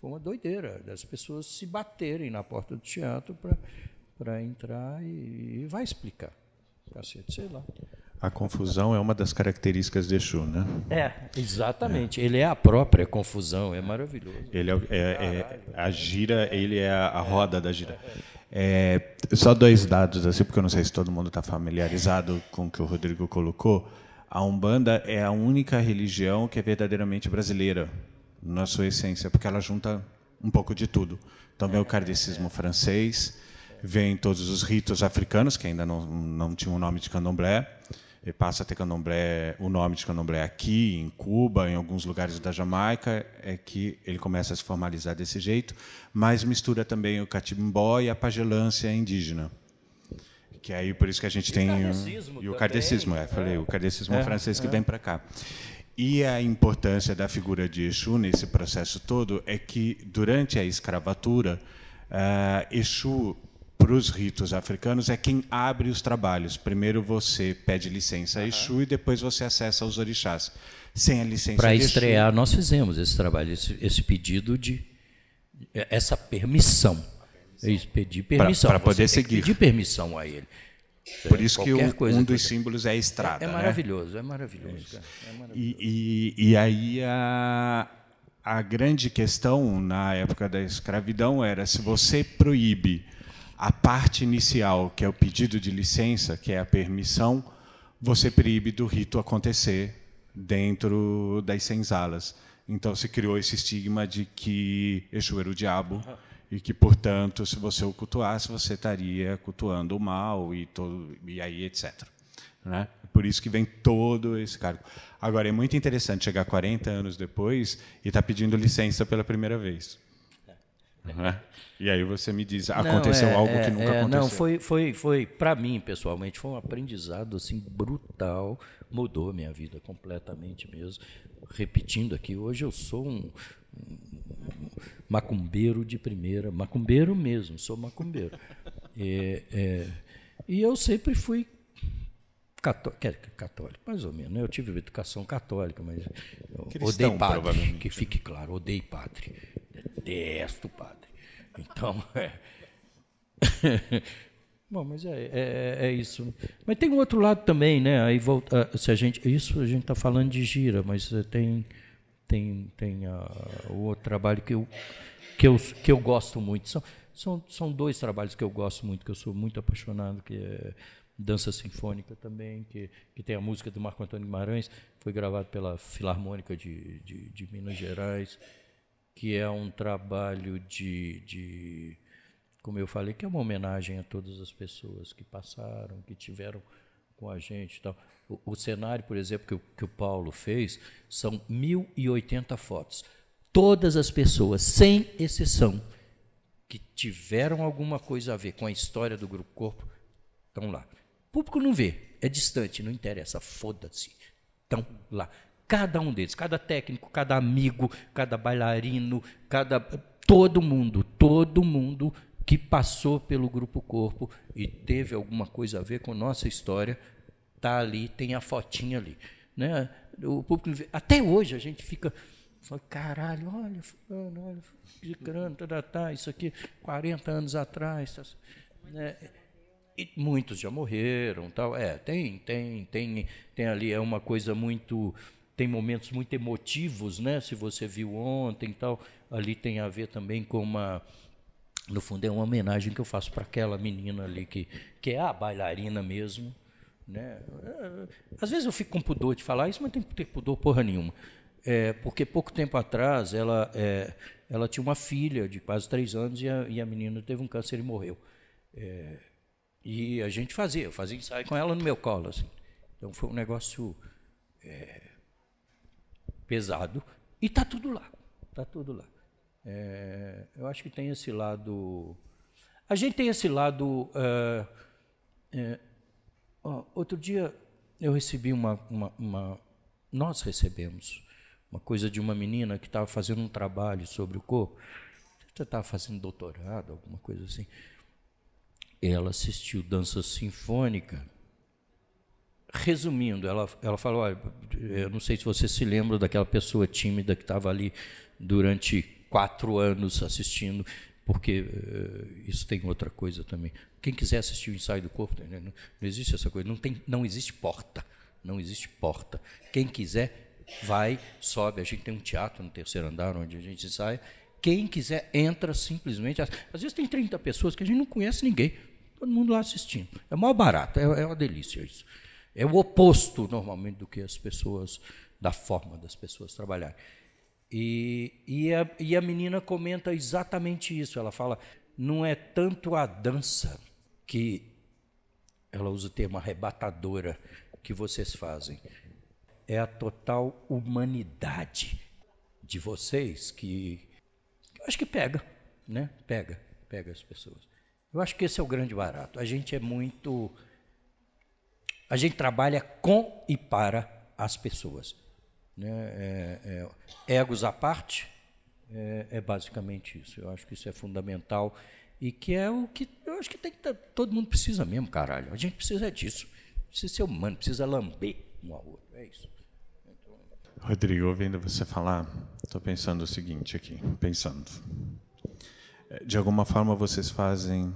foi uma doideira das pessoas se baterem na porta do teatro para para entrar e, e, vai explicar, cacete, sei lá. A confusão é uma das características de Exu, né? É, exatamente. É. Ele é a própria confusão, é maravilhoso. Ele é, é, é a gira, ele é a, a roda da gira. É, só dois dados, assim, porque eu não sei se todo mundo está familiarizado com o que o Rodrigo colocou. A Umbanda é a única religião que é verdadeiramente brasileira, na sua essência, porque ela junta um pouco de tudo. Então, vem o cardecismo francês, vem todos os ritos africanos, que ainda não, não tinham o nome de candomblé, passa a ter candomblé, o nome de candomblé aqui, em Cuba, em alguns lugares da Jamaica, é que ele começa a se formalizar desse jeito, mas mistura também o catimbó e a pagelância indígena. Que é aí por isso que a gente e tem. O e o cardecismo é, falei, é. o cardecismo é, francês que é. vem para cá. E a importância da figura de Exu nesse processo todo é que, durante a escravatura, uh, Exu para os ritos africanos é quem abre os trabalhos. Primeiro você pede licença a Exu uhum. e depois você acessa os orixás. Sem a licença Para estrear, nós fizemos esse trabalho, esse, esse pedido de. essa permissão. Eu pedi permissão. Para poder seguir. Pedir permissão a ele. Por isso que um, coisa, um dos símbolos é a estrada. É, é né? maravilhoso, né? é maravilhoso. É, é maravilhoso. E, e, e, aí a, a grande questão na época da escravidão era se você proíbe a parte inicial, que é o pedido de licença, que é a permissão, você proíbe do rito acontecer dentro das senzalas. Então se criou esse estigma de que Exu era o diabo e que, portanto, se você o cultuasse, você estaria cultuando o mal e, todo, e aí etc. Né? É por isso que vem todo esse cargo. Agora, é muito interessante chegar 40 anos depois e estar tá pedindo licença pela primeira vez. É? E aí você me diz, aconteceu não, é, algo é, que nunca é, aconteceu? Não, foi, foi, foi para mim pessoalmente foi um aprendizado assim brutal, mudou minha vida completamente mesmo. Repetindo aqui, hoje eu sou um, um macumbeiro de primeira, macumbeiro mesmo, sou macumbeiro. É, é, e eu sempre fui católico, católico, mais ou menos. Né? Eu tive educação católica, mas Cristão, odeio padre, que né? fique claro, odeio padre detesto, padre. Então, é. Bom, mas é, é, é, isso. Mas tem um outro lado também, né? Aí volta, ah, se a gente, isso a gente está falando de gira, mas eh, tem tem tem ah, o outro trabalho que eu que eu que eu gosto muito. São, são, são dois trabalhos que eu gosto muito, que eu sou muito apaixonado, que é dança sinfônica também, que, que tem a música do Marco Antônio Guimarães, foi gravado pela Filarmônica de, de, de Minas Gerais que é um trabalho de, de, como eu falei, que é uma homenagem a todas as pessoas que passaram, que tiveram com a gente. então. O, o cenário, por exemplo, que o, que o Paulo fez, são 1.080 fotos. Todas as pessoas, sem exceção, que tiveram alguma coisa a ver com a história do Grupo Corpo, estão lá. O público não vê, é distante, não interessa, foda-se. Estão lá. Cada um deles, cada técnico, cada amigo, cada bailarino, cada todo mundo, todo mundo que passou pelo grupo corpo e teve alguma coisa a ver com nossa história, tá ali, tem a fotinha ali, né? O público até hoje a gente fica Falei, caralho, olha, fulano, olha, fulano, tá, tá, tá, isso aqui, 40 anos atrás. Tá, né? E muitos já morreram, tal. É, tem, tem, tem, tem ali é uma coisa muito tem momentos muito emotivos, né? Se você viu ontem e tal, ali tem a ver também com uma no fundo é uma homenagem que eu faço para aquela menina ali que que é a bailarina mesmo, né? É, às vezes eu fico com pudor de falar isso, mas não tem que ter pudor porra nenhuma. É, porque pouco tempo atrás ela é, ela tinha uma filha de quase três anos e a, e a menina teve um câncer e morreu. É, e a gente fazia, eu fazia ensaio com ela no meu colo, assim. Então foi um negócio é, pesado, e está tudo lá. Está tudo lá. É, eu acho que tem esse lado. A gente tem esse lado. Uh, é, outro dia eu recebi uma, uma, uma, Nós recebemos uma coisa de uma menina que estava fazendo um trabalho sobre o corpo. estava fazendo doutorado, alguma coisa assim. Ela assistiu dança sinfônica resumindo, ela, ela falou: ah, eu não sei se você se lembra daquela pessoa tímida que estava ali durante quatro anos assistindo, porque uh, isso tem outra coisa também. Quem quiser assistir o ensaio do corpo, né? não, não, existe essa coisa, não, tem, não existe porta. Não existe porta. Quem quiser, vai, sobe. A gente tem um teatro no terceiro andar onde a gente ensaia. Quem quiser entra simplesmente. Às vezes tem 30 pessoas que a gente não conhece ninguém. Todo mundo lá assistindo. É mó barato, é, é uma delícia isso. É o oposto, normalmente, do que as pessoas, da forma das pessoas trabalharem. E, e, a, e a menina comenta exatamente isso. Ela fala: não é tanto a dança que. Ela usa o termo arrebatadora que vocês fazem. É a total humanidade de vocês que. Eu acho que pega, né? Pega, pega as pessoas. Eu acho que esse é o grande barato. A gente é muito a gente trabalha com e para as pessoas. Né? É, é, egos à parte, é, é, basicamente isso. Eu acho que isso é fundamental e que é o que eu acho que tem que tá, todo mundo precisa mesmo, caralho. A gente precisa disso. Precisa ser humano, precisa lamber um ao outro. É isso. Rodrigo, ouvindo você falar, estou pensando o seguinte aqui, pensando. É, de alguma forma vocês fazem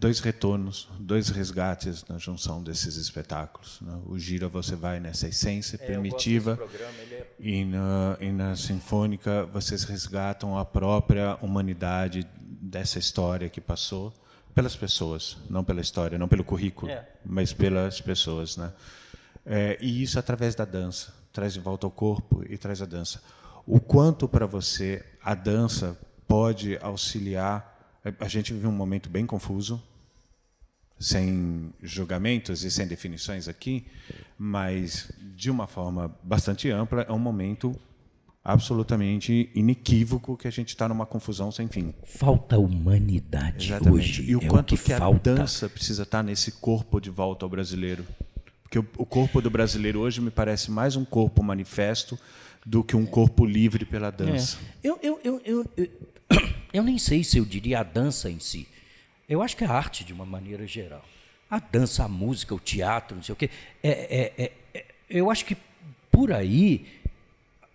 dois retornos, dois resgates na junção desses espetáculos. Né? O Gira você vai nessa essência é, primitiva programa, é... e, na, e na Sinfônica vocês resgatam a própria humanidade dessa história que passou pelas pessoas, não pela história, não pelo currículo, é. mas pelas pessoas, né? É, e isso através da dança, traz de volta ao corpo e traz a dança. O quanto para você a dança pode auxiliar a gente vive um momento bem confuso sem julgamentos e sem definições aqui, mas de uma forma bastante ampla, é um momento absolutamente inequívoco que a gente está numa confusão sem fim. Falta humanidade Exatamente. hoje. E o é quanto o que, que falta... a dança precisa estar tá nesse corpo de volta ao brasileiro. Porque o, corpo do brasileiro hoje me parece mais um corpo manifesto do que um corpo livre pela dança. É. Eu, eu, eu, eu, eu, eu nem sei se eu diria a dança em si. Eu acho que é a arte, de uma maneira geral, a dança, a música, o teatro, não sei o quê, é, é, é, é eu acho que por aí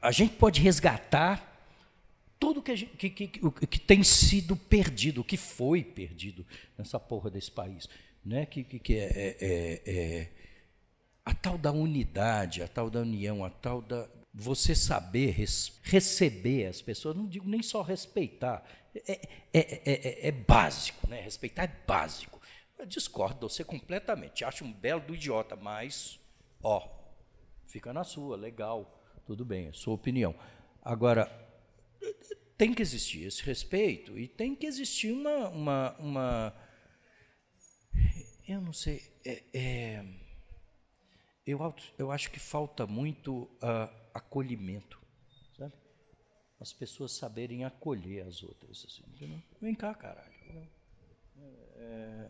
a gente pode resgatar tudo que, gente, que, que, que, tem sido perdido, o que foi perdido nessa porra desse país. Né? Que, que é, é, a tal da unidade, a tal da união, a tal da. Você saber res, receber as pessoas, não digo nem só respeitar, é, é, é, é, é básico, né? Respeitar é básico. Eu discordo de você completamente. Acho um belo do idiota, mas, ó, fica na sua, legal, tudo bem, é sua opinião. Agora, tem que existir esse respeito e tem que existir uma. uma, uma eu não sei. É, é, eu, eu acho que falta muito uh, acolhimento as pessoas saberem acolher as outras. Assim, Vem cá, caralho. É,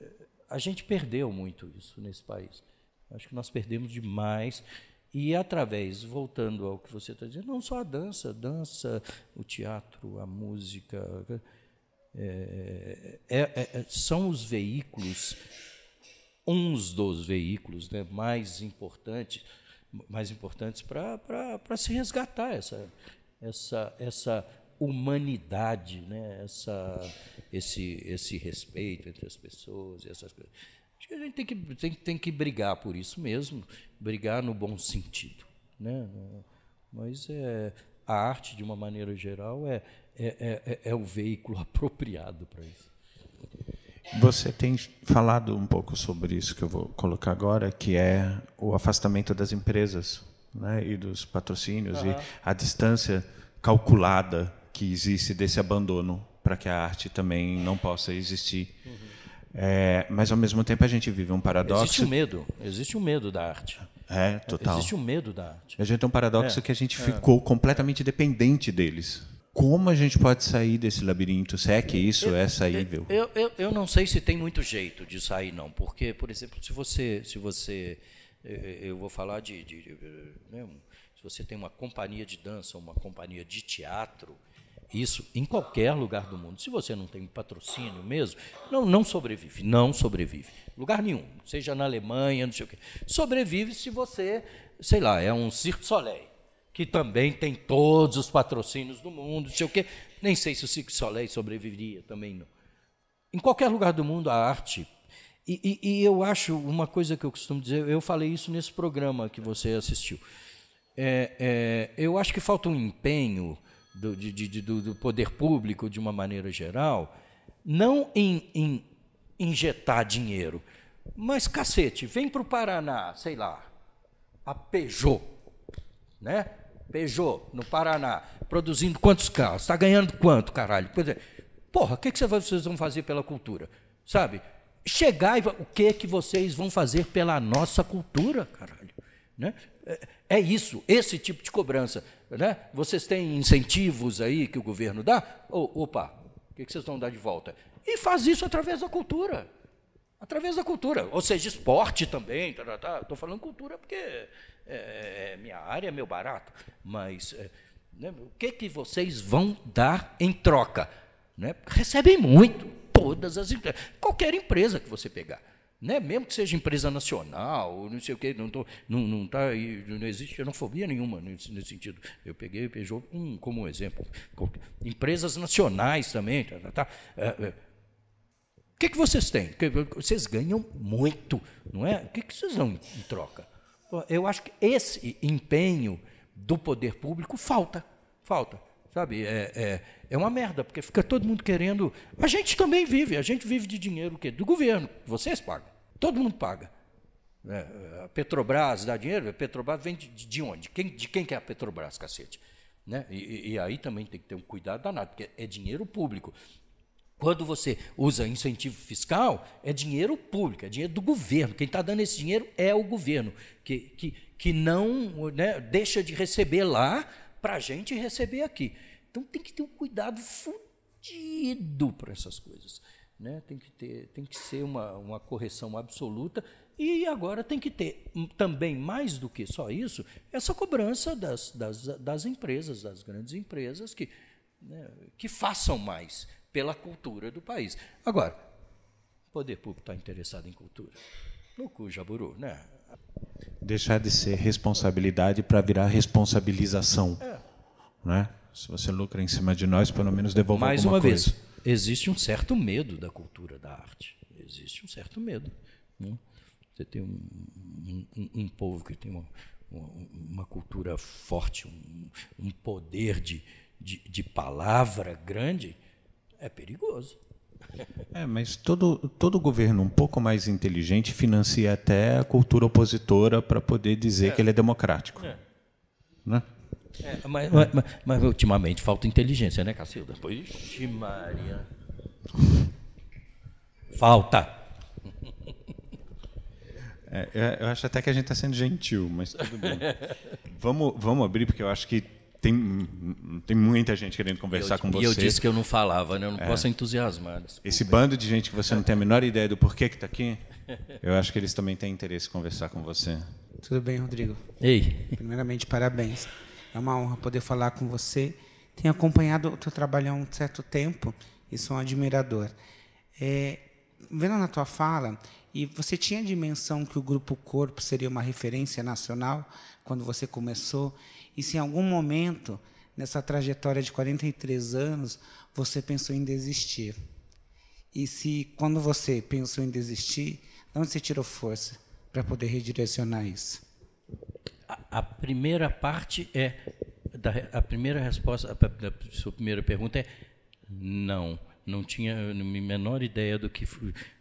é, a gente perdeu muito isso nesse país. Acho que nós perdemos demais. E através, voltando ao que você está dizendo, não só a dança, dança, o teatro, a música, é, é, é, é são os veículos, uns dos veículos né, mais importantes, mais importantes para se resgatar essa, essa, essa humanidade, né? essa, esse, esse respeito entre as pessoas e essas coisas. Acho que a gente tem que, tem, tem que brigar por isso mesmo, brigar no bom sentido. Né? Mas é, a arte, de uma maneira geral, é, é, é, é o veículo apropriado para isso. Você tem falado um pouco sobre isso que eu vou colocar agora, que é o afastamento das empresas né, e dos patrocínios uhum. e a distância calculada que existe desse abandono para que a arte também não possa existir. Uhum. É, mas ao mesmo tempo a gente vive um paradoxo. Existe um medo, existe um medo da arte. É, total. Existe um medo da arte. A gente tem um paradoxo é, que a gente é. ficou completamente dependente deles. Como a gente pode sair desse labirinto? Se é que isso eu, é saível? Eu, eu, eu não sei se tem muito jeito de sair, não. Porque, por exemplo, se você, se você é, é, eu vou falar de, de, de, né, se você tem uma companhia de dança, uma companhia de teatro, isso em qualquer lugar do mundo. Se você não tem patrocínio mesmo, não, não sobrevive, não sobrevive. Lugar nenhum, seja na Alemanha, não sei o quê. Sobrevive se você, sei lá, é um Cirque Soleil, que também tem todos os patrocínios do mundo, não sei o quê. Nem sei se o Cirque Soleil sobreviveria também não. Em qualquer lugar do mundo, a arte e, e, e, eu acho uma coisa que eu costumo dizer, eu falei isso nesse programa que você assistiu. É, é, eu acho que falta um empenho do, de, de, do, do, poder público, de uma maneira geral, não em, em injetar dinheiro, mas cacete, vem para o Paraná, sei lá, a Peugeot, né? Peugeot, no Paraná, produzindo quantos carros? Está ganhando quanto, caralho? É. Porra, o que, que vocês vão fazer pela cultura? Sabe? chegar e o que que vocês vão fazer pela nossa cultura, caralho, né? É, é isso, esse tipo de cobrança, né? Vocês têm incentivos aí que o governo dá? Oh, opa, o que, que vocês vão dar de volta? E faz isso através da cultura, através da cultura, ou seja, esporte também. Estou tá, tá, tá falando cultura porque é, é, é, minha área, é meu barato, mas é, né, o que que vocês vão dar em troca? Né? Recebem muito todas as empresas, qualquer empresa que você pegar. Né? Mesmo que seja empresa nacional, não sei o quê, não, tô, não, não, tá, não existe xenofobia nenhuma nesse, nesse sentido. Eu peguei o Peugeot como, como um exemplo. Empresas nacionais também. Tá, tá, tá. É, é. O que, que vocês têm? Vocês ganham muito, não é? O que, que vocês dão em troca? Eu acho que esse empenho do poder público falta. Falta. Sabe? É, é é uma merda, porque fica todo mundo querendo. A gente também vive, a gente vive de dinheiro o quê? do governo. Vocês pagam, todo mundo paga. Né? A Petrobras dá dinheiro, a Petrobras vem de, de onde? Quem, de quem que é a Petrobras, cacete? Né? E, e aí também tem que ter um cuidado danado, porque é dinheiro público. Quando você usa incentivo fiscal, é dinheiro público, é dinheiro do governo. Quem está dando esse dinheiro é o governo, que, que, que não né, deixa de receber lá para a gente receber aqui. Então tem que ter um cuidado fudido para essas coisas. Né? Tem, que ter, tem que ser uma, uma correção absoluta. E agora tem que ter também, mais do que só isso, essa cobrança das, das, das empresas, das grandes empresas, que, né, que façam mais pela cultura do país. Agora, o poder público está interessado em cultura. No cu, Jaburu, né? Deixar de ser responsabilidade para virar responsabilização. É. Né? Se você lucra em cima de nós, pelo menos devolva Mais alguma coisa. Mais uma vez, existe um certo medo da cultura da arte. Existe um certo medo. Né? Você tem um, um, um, povo que tem uma, uma, uma cultura forte, um, um poder de, de, de, palavra grande, é perigoso. É, mas todo, todo governo um pouco mais inteligente financia até a cultura opositora para poder dizer é. que ele é democrático. É. Né? É, mas, mas, mas, mas, ultimamente falta inteligência, né, Cacilda? Poxa, Maria. Falta. É, eu acho até que a gente está sendo gentil, mas tudo bem. vamos, vamos abrir, porque eu acho que tem, tem muita gente querendo conversar eu, com você. E eu disse que eu não falava, né? eu não é. posso entusiasmar. Desculpa. Esse bando de gente que você não tem a menor ideia do porquê que está aqui, eu acho que eles também têm interesse em conversar com você. Tudo bem, Rodrigo? Ei. Primeiramente, parabéns. É uma honra poder falar com você. Tenho acompanhado o teu trabalho há um certo tempo e sou um admirador. É, vendo na tua fala, e você tinha a dimensão que o Grupo Corpo seria uma referência nacional quando você começou, e se em algum momento, nessa trajetória de 43 anos, você pensou em desistir. E se, quando você pensou em desistir, onde se tirou força para poder redirecionar isso? a, primeira parte é da, a primeira resposta da sua primeira pergunta é não, não tinha a menor ideia do que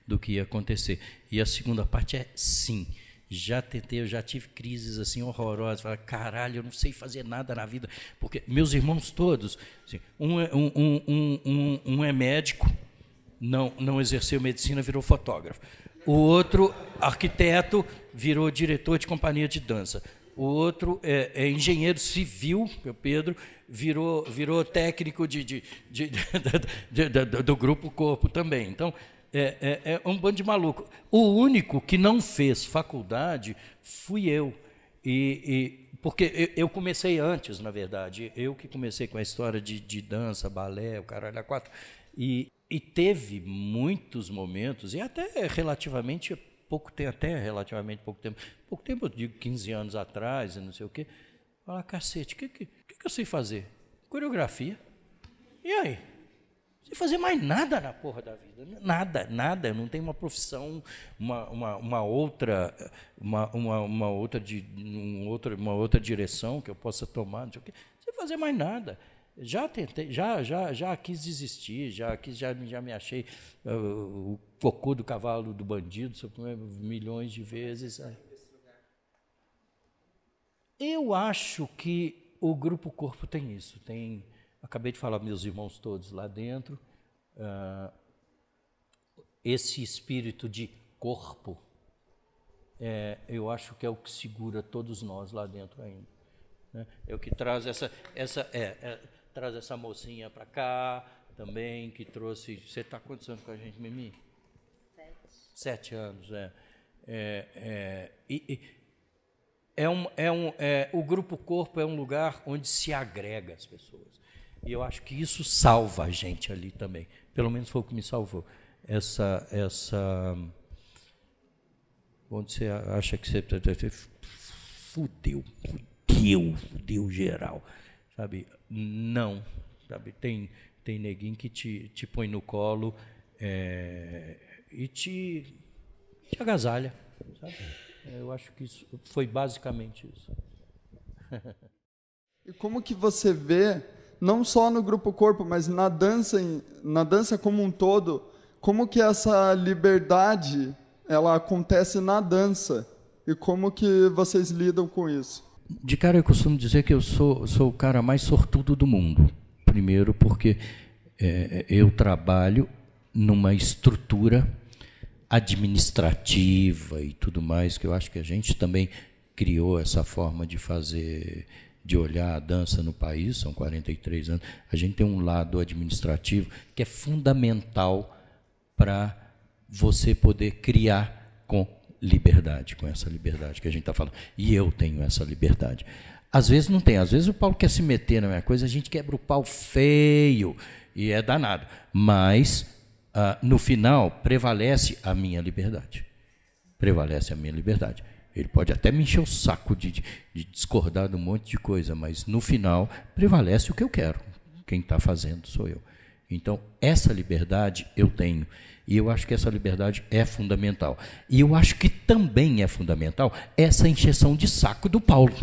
do que ia acontecer. E a segunda parte é sim. Já tentei, eu já tive crises assim horrorosas. falar caralho, eu não sei fazer nada na vida. Porque meus irmãos todos, assim, um, é, um, um, um, um é médico, não, não exerceu medicina, virou fotógrafo. O outro, arquiteto, virou diretor de companhia de dança o outro é, é, engenheiro civil, meu Pedro, virou, virou técnico de, de, de, de do grupo corpo também. Então, é, é, é, um bando de maluco. O único que não fez faculdade fui eu. E, e porque eu comecei antes, na verdade. Eu que comecei com a história de, de dança, balé, o caralho a quatro. E, e teve muitos momentos, e até relativamente pouco tempo, até relativamente pouco tempo, pouco tempo eu digo 15 anos atrás, e não sei o quê, falar, cacete, o que, que, que, que eu sei fazer? Coreografia. E aí? Não sei fazer mais nada na porra da vida. Né? Nada, nada. Eu não tenho uma profissão, uma, uma, uma outra, uma, uma, uma outra de, um outro uma outra direção que eu possa tomar, não sei o quê. Não sei fazer mais nada. Já tentei, já, já, já quis desistir, já, quis, já, já me achei uh, o cocô do cavalo do bandido milhões de vezes. Eu acho que o grupo corpo tem isso. Tem, acabei de falar meus irmãos todos lá dentro. Uh, esse espírito de corpo, é, eu acho que é o que segura todos nós lá dentro ainda. Né? É o que traz essa, essa é, é traz essa mocinha para cá também, que trouxe. Você está quantos anos com a gente, Mimi? Sete. Sete anos, é. É, é, e, é um, é um, é, o grupo corpo é um lugar onde se agrega as pessoas. E eu acho que isso salva a gente ali também. Pelo menos foi o que me salvou. Essa. essa onde você acha que você. Tá, tá, tá, fudeu, fudeu, fudeu geral. Sabe? não. Sabe? Tem, tem neguinho que te, te põe no colo é, e te, te agasalha. Sabe? É, eu acho que isso foi basicamente isso. e como que você vê, não só no grupo corpo, mas na dança, na dança como um todo, como que essa liberdade ela acontece na dança e como que vocês lidam com isso? de cara eu costumo dizer que eu sou, sou o cara mais sortudo do mundo. Primeiro, porque é, eu trabalho numa estrutura administrativa e tudo mais, que eu acho que a gente também criou essa forma de fazer, de olhar a dança no país, são 43 anos. A gente tem um lado administrativo que é fundamental para você poder criar com liberdade, com essa liberdade que a gente está falando. E eu tenho essa liberdade. Às vezes não tem, às vezes o Paulo quer se meter na minha coisa, a gente quebra o pau feio e é danado. Mas, ah, no final, prevalece a minha liberdade. Prevalece a minha liberdade. Ele pode até me encher o saco de, de discordar de um monte de coisa, mas no final prevalece o que eu quero. Quem está fazendo sou eu. Então, essa liberdade eu tenho. E eu acho que essa liberdade é fundamental. E eu acho que também é fundamental essa injeção de saco do Paulo.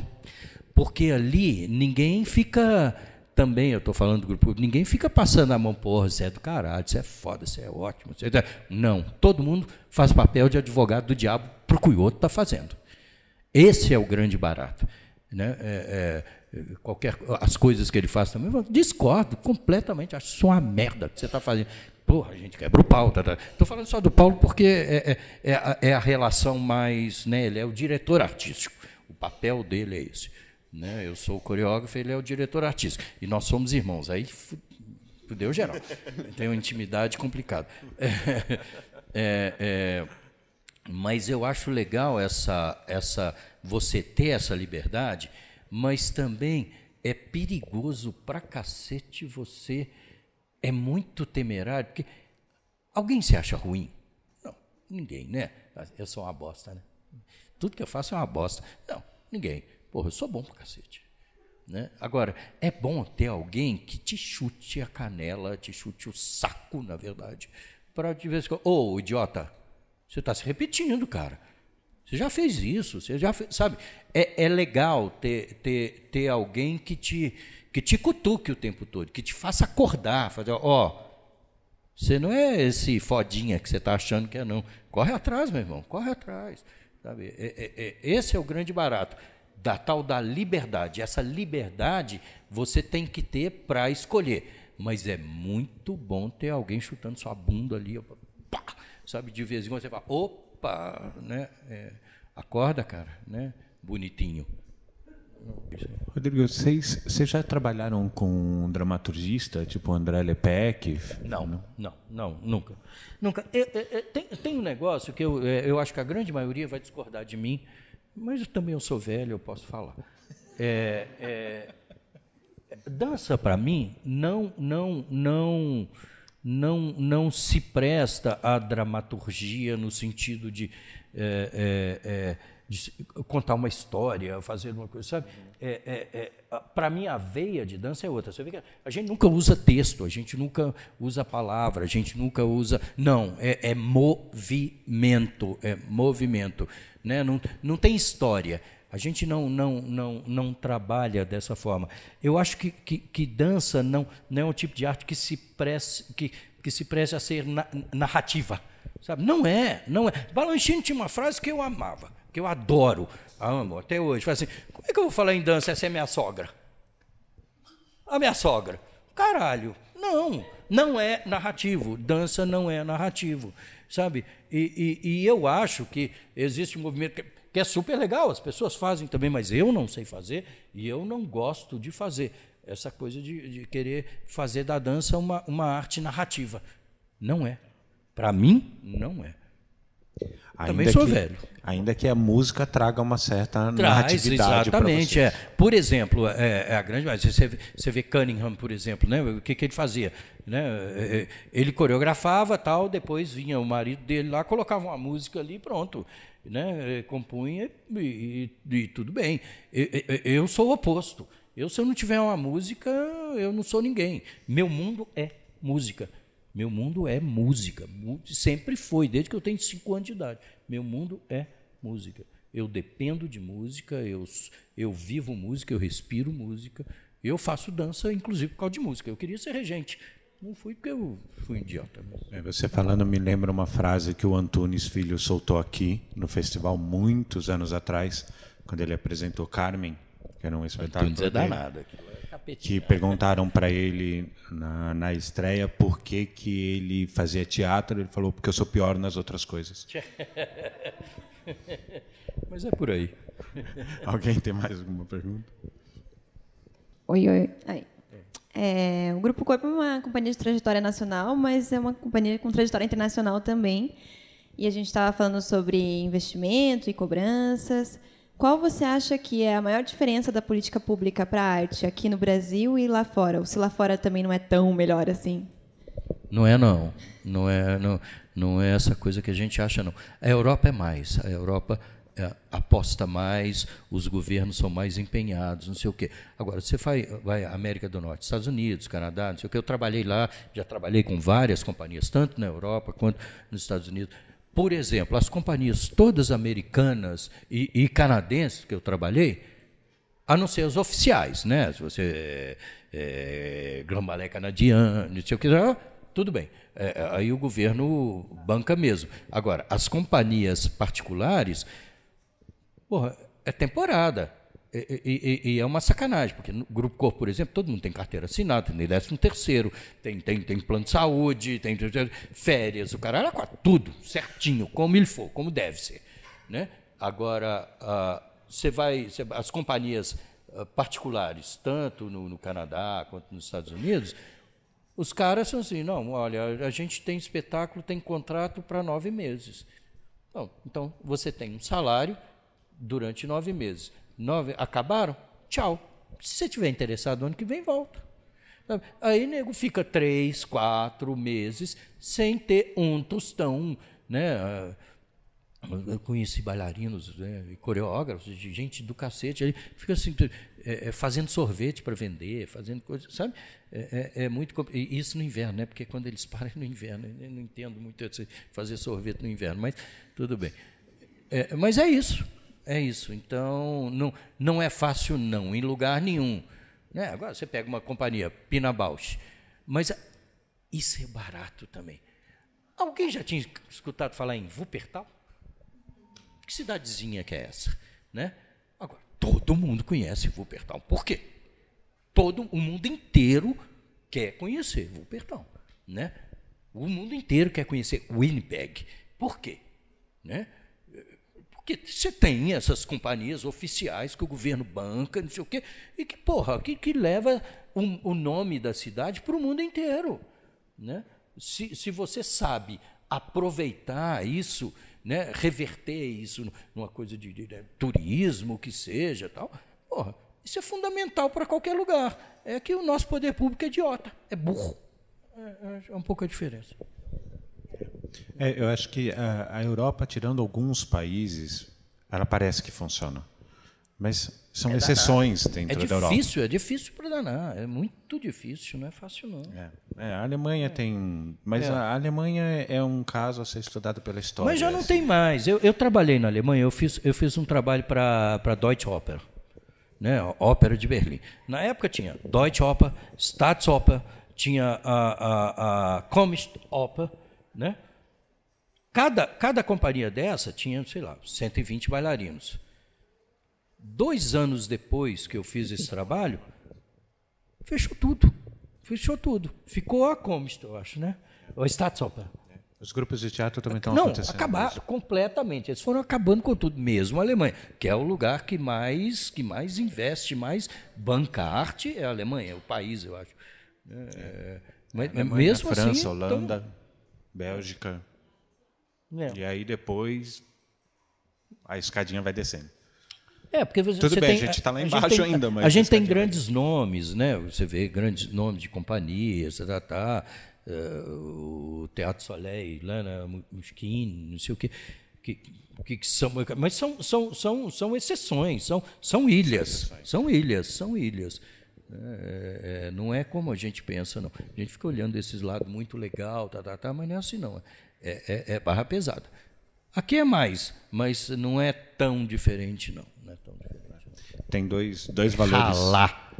Porque ali ninguém fica. Também, eu estou falando do grupo, ninguém fica passando a mão, porra, você é do caralho, você é foda, você é ótimo. Você é... Não, todo mundo faz papel de advogado do diabo para o que o outro está fazendo. Esse é o grande barato. Né? É, é, qualquer as coisas que ele faz também, discordo completamente, acho só uma merda que você está fazendo. Porra, a gente quebra o pau. Estou tá, tá. falando só do Paulo porque é, é, é, a, é, a, relação mais. Né, ele é o diretor artístico. O papel dele é esse. Né? Eu sou o coreógrafo, ele é o diretor artístico. E nós somos irmãos. Aí fudeu geral. Tem uma intimidade complicada. É, é, mas eu acho legal essa, essa você ter essa liberdade mas também é perigoso pra cacete você. É muito temerário, porque alguém se acha ruim? Não, ninguém, né? Eu sou uma bosta, né? Tudo que eu faço é uma bosta. Não, ninguém. Porra, eu sou bom pra cacete. Né? Agora, é bom ter alguém que te chute a canela, te chute o saco, na verdade, para de vez em quando. Ô, idiota, você está se repetindo, cara. Você já fez isso, você já fez, sabe? É, é legal ter, ter, ter alguém que te, que te cutuque o tempo todo, que te faça acordar, fazer, ó, você não é esse fodinha que você está achando que é, não. Corre atrás, meu irmão, corre atrás. Sabe? É, é, é, esse é o grande barato da tal da liberdade. Essa liberdade você tem que ter para escolher. Mas é muito bom ter alguém chutando sua bunda ali, pá, sabe? De vez em quando você fala, opa, né? É, Acorda, cara, né? Bonitinho. Rodrigo, vocês, vocês já trabalharam com um dramaturgista, tipo André Lepec? Não, não, não, não nunca. Nunca. Eu, eu, eu, tem, tem um negócio que eu, é, eu acho que a grande maioria vai discordar de mim, mas também eu sou velho, eu posso falar. É, é, dança, para mim, não, não, não, não, não se presta à dramaturgia no sentido de é, é, é contar uma história, fazer uma coisa, sabe? É, é, Para mim, a veia de dança é outra. Você vê que a gente nunca usa texto, a gente nunca usa palavra, a gente nunca usa. Não, é, movimento, é movimento. Né? Não, não tem história. A gente não, não, não, não trabalha dessa forma. Eu acho que, que, que dança não, não é um tipo de arte que se preste, que, que se preste a ser na, narrativa. Sabe? Não é, não é. Balanchine tinha uma frase que eu amava, que eu adoro, amo até hoje. Fala assim, como é que eu vou falar em dança? Essa é minha sogra. A minha sogra. Caralho, não, não é narrativo. Dança não é narrativo, sabe? E, e, e eu acho que existe um movimento que, que é super legal, as pessoas fazem também, mas eu não sei fazer e eu não gosto de fazer. Essa coisa de, de querer fazer da dança uma, uma arte narrativa. Não é. Para mim, não é. Ainda Também sou que, velho. Ainda que a música traga uma certa Traz, narratividade exatamente. É. Por exemplo, é, é a grande você, você vê Cunningham, por exemplo, né? o que, que ele fazia? Né? É, é, ele coreografava tal, depois vinha o marido dele lá, colocava uma música ali pronto. Né? É, compunha e, e, e tudo bem. Eu, eu sou o oposto. Eu, se eu não tiver uma música, eu não sou ninguém. Meu mundo é música. Meu mundo é música. Sempre foi, desde que eu tenho cinco anos de idade. Meu mundo é música. Eu dependo de música, eu, eu vivo música, eu respiro música. Eu faço dança, inclusive, por causa de música. Eu queria ser regente. Não fui porque eu fui idiota. Mas... É, você falando me lembra uma frase que o Antunes Filho soltou aqui no festival muitos anos atrás, quando ele apresentou Carmen, que era um espetáculo. Antunes é danado aquilo. Que perguntaram para ele na, na estreia por que, que ele fazia teatro. Ele falou, porque eu sou pior nas outras coisas. Mas é por aí. Alguém tem mais alguma pergunta? Oi, oi. Aí. É, o Grupo Corpo é uma companhia de trajetória nacional, mas é uma companhia com trajetória internacional também. E a gente estava falando sobre investimento e cobranças. Qual você acha que é a maior diferença da política pública para a arte aqui no Brasil e lá fora? Ou se lá fora também não é tão melhor assim? Não é não, não é não, não é essa coisa que a gente acha não. A Europa é mais, a Europa é, aposta mais, os governos são mais empenhados, não sei o quê. Agora, você vai, vai América do Norte, Estados Unidos, Canadá, não sei o quê. Eu trabalhei lá, já trabalhei com várias companhias, tanto na Europa quanto nos Estados Unidos. Por exemplo, as companhias todas americanas e, e canadenses que eu trabalhei, a não ser as oficiais, né? Se você é, é Grambalé canadiano, se eu quiser, ah, tudo bem. É, aí o governo banca mesmo. Agora, as companhias particulares, porra, é temporada. E, e, e, é uma sacanagem, porque no Grupo Corpo, por exemplo, todo mundo tem carteira assinada, tem 13 terceiro, tem, tem, tem plano de saúde, tem, tem férias, o caralho, é tudo certinho, como ele for, como deve ser. Né? Agora, ah, você vai. Cê, as companhias ah, particulares, tanto no, no, Canadá quanto nos Estados Unidos, os caras são assim, não, olha, a gente tem espetáculo, tem contrato para nove meses. então, você tem um salário durante nove meses nove, acabaram? Tchau. Se você tiver interessado ano que vem, volta. Aí nego fica três, quatro meses sem ter um tostão, né? Eu conheci bailarinos né, e coreógrafos, gente do cacete, aí fica assim, é, é fazendo sorvete para vender, fazendo coisa, sabe? É, é, é muito Isso no inverno, né? Porque quando eles param é no inverno, eu não entendo muito fazer sorvete no inverno, mas tudo bem. É, mas é isso. É isso. Então, não, não é fácil, não, em lugar nenhum. Né? Agora você pega uma companhia, Pina Bausch. Mas ah, isso é barato também. Alguém já tinha escutado falar em Wuppertal? Que cidadezinha que é essa? Né? Agora, todo mundo conhece Wuppertal. Por quê? Todo o mundo inteiro quer conhecer Wuppertal. Né? O mundo inteiro quer conhecer Winnipeg. Por quê? Né? Porque você tem essas companhias oficiais que o governo banca, não sei o quê, e que, porra, que, que leva o o nome da cidade para o mundo inteiro. Né? Se, se você sabe aproveitar isso, né, reverter isso numa coisa de, de, de turismo, que seja, tal, porra, isso é fundamental para qualquer lugar. É que o nosso poder público é idiota, é burro. É, é, é um pouco a diferença. É, eu acho que a, a, Europa, tirando alguns países, ela parece que funciona. Mas são é exceções danar. dentro é difícil, da Europa. É difícil para danar. É muito difícil, não é fácil, não. É. é a Alemanha é. tem. Mas é. a Alemanha é um caso a ser estudado pela história. Mas já não assim. tem mais. Eu, eu, trabalhei na Alemanha, eu fiz, eu fiz um trabalho para a Deutsche Oper. Né, ópera de Berlim. Na época tinha Deutsche Oper, Staatsoper, tinha a, a, a Comst Oper, né? Cada, cada companhia dessa tinha, sei lá, 120 bailarinos. Dois anos depois que eu fiz esse trabalho, fechou tudo. Fechou tudo. Ficou a Comist, eu acho, né? O Staatsoper. Os grupos de teatro também estão Não, acontecendo. Não, acabaram completamente. Eles foram acabando com tudo, mesmo a Alemanha, que é o lugar que mais, que mais investe, mais banca arte é a Alemanha, é o país, eu acho. É, é. Mas, Alemanha, mesmo assim, França, assim, Holanda, então, Bélgica. É. E aí depois a escadinha vai descendo. É, porque você, Tudo você bem, tem, tá a gente está lá embaixo tem, ainda, mas. A gente tem grandes vai... nomes, né? Você vê grandes nomes de companhias, tá, tá, uh, o Teatro Soleil, Lana né, né, Mushkin, não sei o quê. Que, que, que são, mas são, são, são, são exceções, são, são ilhas. São ilhas, são ilhas. É, é, é, não é como a gente pensa, não. A gente fica olhando esses lados muito legal, tá, tá, tá, mas não é assim, não é, é, é barra pesada. Aqui é mais, mas não é tão diferente, não. não é tão diferente. Tem dois, dois valores. Ralar.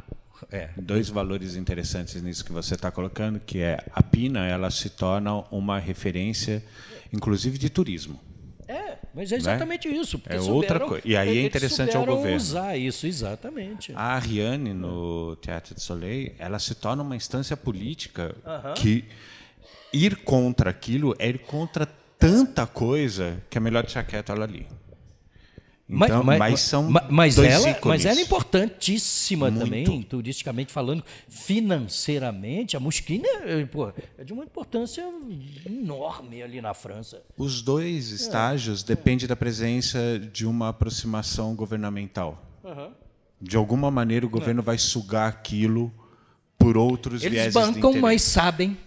É. Dois valores interessantes nisso que você está colocando, que é a Pina, ela se torna uma referência, inclusive de turismo. É, mas é né? exatamente né? isso. é outra coisa. E aí é interessante ao governo. usar isso, exatamente. A Ariane, no Teatro de Soleil, ela se torna uma instância política uh -huh. que ir contra aquilo é ir contra tanta coisa que é melhor deixar quieto ela ali. Então, mas, mas, mas, são mas, dois ela, ícones. mas ela é importantíssima Muito. também, turisticamente falando, financeiramente. A Mosquina é, é, é de uma importância enorme ali na França. Os dois é. estágios é, dependem é. da presença de uma aproximação governamental. Uhum. De alguma maneira, o governo é. vai sugar aquilo por outros Eles bancam, mas sabem.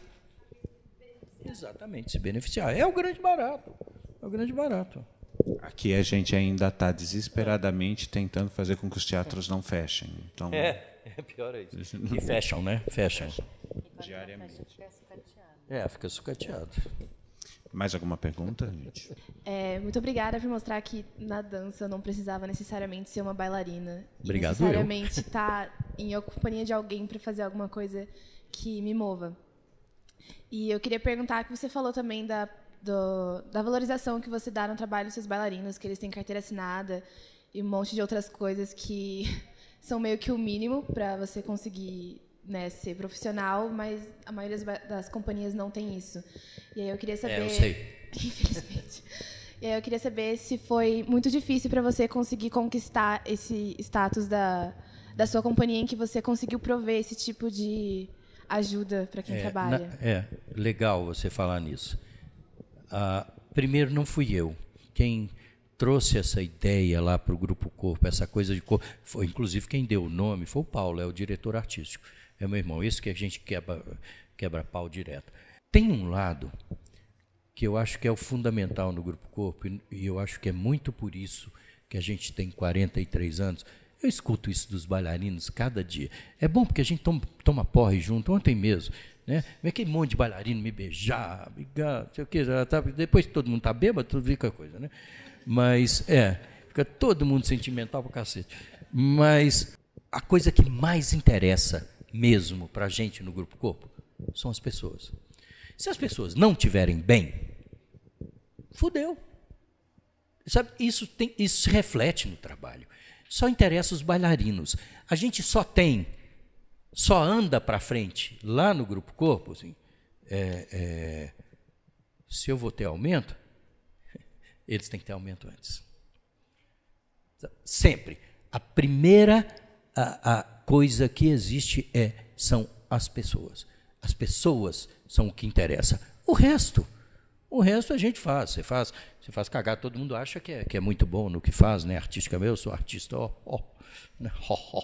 Exatamente, se beneficiar. É o grande barato. É o grande barato. Aqui a gente ainda está desesperadamente tentando fazer com que os teatros não fechem. Então... É, é pior é isso. E fecham, né? Fecham. Diariamente. É, fica sucateado. Mais alguma pergunta, gente? É, muito obrigada por mostrar que na dança eu não precisava necessariamente ser uma bailarina. Obrigado. E necessariamente estar tá em companhia de alguém para fazer alguma coisa que me mova. E eu queria perguntar que você falou também da, do, da valorização que você dá no trabalho dos seus bailarinos, que eles têm carteira assinada e um monte de outras coisas que são meio que o mínimo para você conseguir né, ser profissional, mas a maioria das, das, companhias não tem isso. E aí eu queria é, saber. É, eu sei. Infelizmente. E aí eu queria saber se foi muito difícil para você conseguir conquistar esse status da, da sua companhia em que você conseguiu prover esse tipo de ajuda para quem é, trabalha. Na, é, legal você falar nisso. Ah, primeiro, não fui eu. Quem trouxe essa ideia lá para o Grupo Corpo, essa coisa de corpo, foi, inclusive quem deu o nome foi o Paulo, é o diretor artístico. É meu irmão, esse que a gente quebra, quebra pau direto. Tem um lado que eu acho que é o fundamental no Grupo Corpo, e eu acho que é muito por isso que a gente tem 43 anos, eu escuto isso dos bailarinos cada dia. É bom porque a gente toma, toma porre junto, ontem mesmo. Né? Vem aquele monte de bailarino me beijar, me não sei o quê. Tá, depois que todo mundo está bêbado, tudo fica coisa, né? Mas, é, fica todo mundo sentimental pra cacete. Mas a coisa que mais interessa mesmo para a gente no Grupo Corpo são as pessoas. Se as pessoas não tiverem bem, fudeu. Sabe, isso, tem, isso se reflete no trabalho só interessa os bailarinos. A gente só tem, só anda para frente lá no grupo corpo, assim, é, é, se eu vou ter aumento, eles têm que ter aumento antes. Sempre. A primeira a, a coisa que existe é são as pessoas. As pessoas são o que interessa. O resto o resto a gente faz, você faz, você faz cagar, todo mundo acha que é, que é muito bom no que faz, né? Artística meu, eu sou artista, ó, ó, né? ó, ó.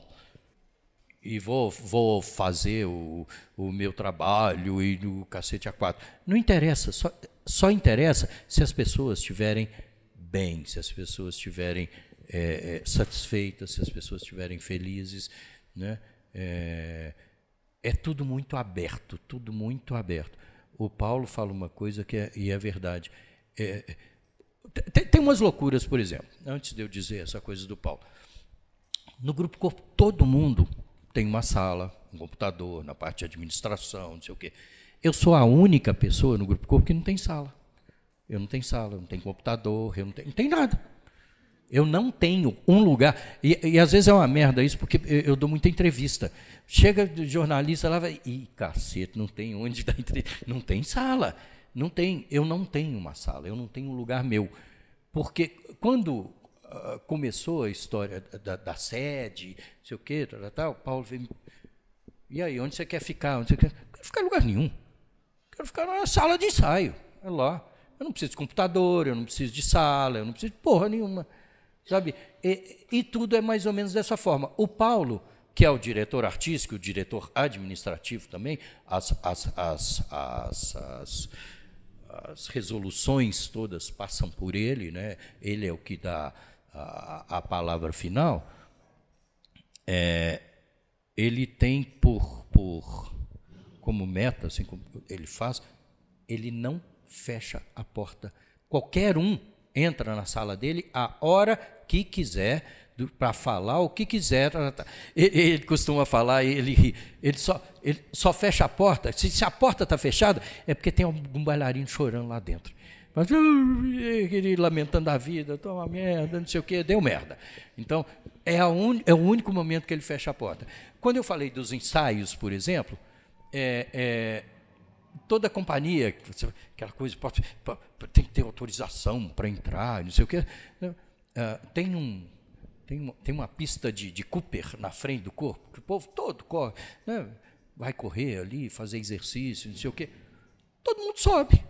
E vou, vou fazer o, o meu trabalho e o cacete a quatro. Não interessa, só, só interessa se as pessoas estiverem bem, se as pessoas estiverem é, é satisfeitas, se as pessoas estiverem felizes, né? É, é tudo muito aberto, tudo muito aberto o Paulo fala uma coisa que é, e é verdade. É, tem, tem umas loucuras, por exemplo, antes de eu dizer essa coisa do Paulo. No grupo corpo, todo mundo tem uma sala, um computador, na parte de administração, não sei o quê. Eu sou a única pessoa no grupo corpo que não tem sala. Eu não tenho sala, não tenho computador, eu não tenho, não tenho nada. Eu não tenho um lugar. E, e, às vezes é uma merda isso, porque eu, eu dou muita entrevista. Chega jornalista lá vai. Ih, cacete, não tem onde dar entrevista. Não tem sala. Não tem. Eu não tenho uma sala, eu não tenho um lugar meu. Porque quando uh, começou a história da, da sede, não sei o quê, tal, tal, o Paulo veio. E aí, onde você quer ficar? Onde você quer? Não quero ficar em lugar nenhum. Quero ficar na sala de ensaio. É lá. Eu não preciso de computador, eu não preciso de sala, eu não preciso de porra nenhuma. Sabe? E, e tudo é mais ou menos dessa forma. O Paulo, que é o diretor artístico, o diretor administrativo também, as, as, as, as, as as resoluções todas passam por ele, né? ele é o que dá a, a palavra final, é, ele tem por, por como meta, assim como ele faz, ele não fecha a porta. Qualquer um entra na sala dele a hora que quiser para falar o que quiser. Ele, tá, tá, tá. ele, costuma falar, ele, ele, só, ele só fecha a porta. Se, se a porta está fechada, é porque tem algum bailarino chorando lá dentro. Mas, uh, ele lamentando a vida, toma merda, não sei o quê, deu merda. Então, é, un, é o único momento que ele fecha a porta. Quando eu falei dos ensaios, por exemplo, é, é, toda a companhia, aquela coisa, pode, tem que ter autorização para entrar, não sei o quê. Uh, tem, um, tem, uma, tem uma pista de, de Cooper na frente do corpo, que o povo todo corre, né? vai correr ali, fazer exercício, não sei o quê. Todo mundo sobe.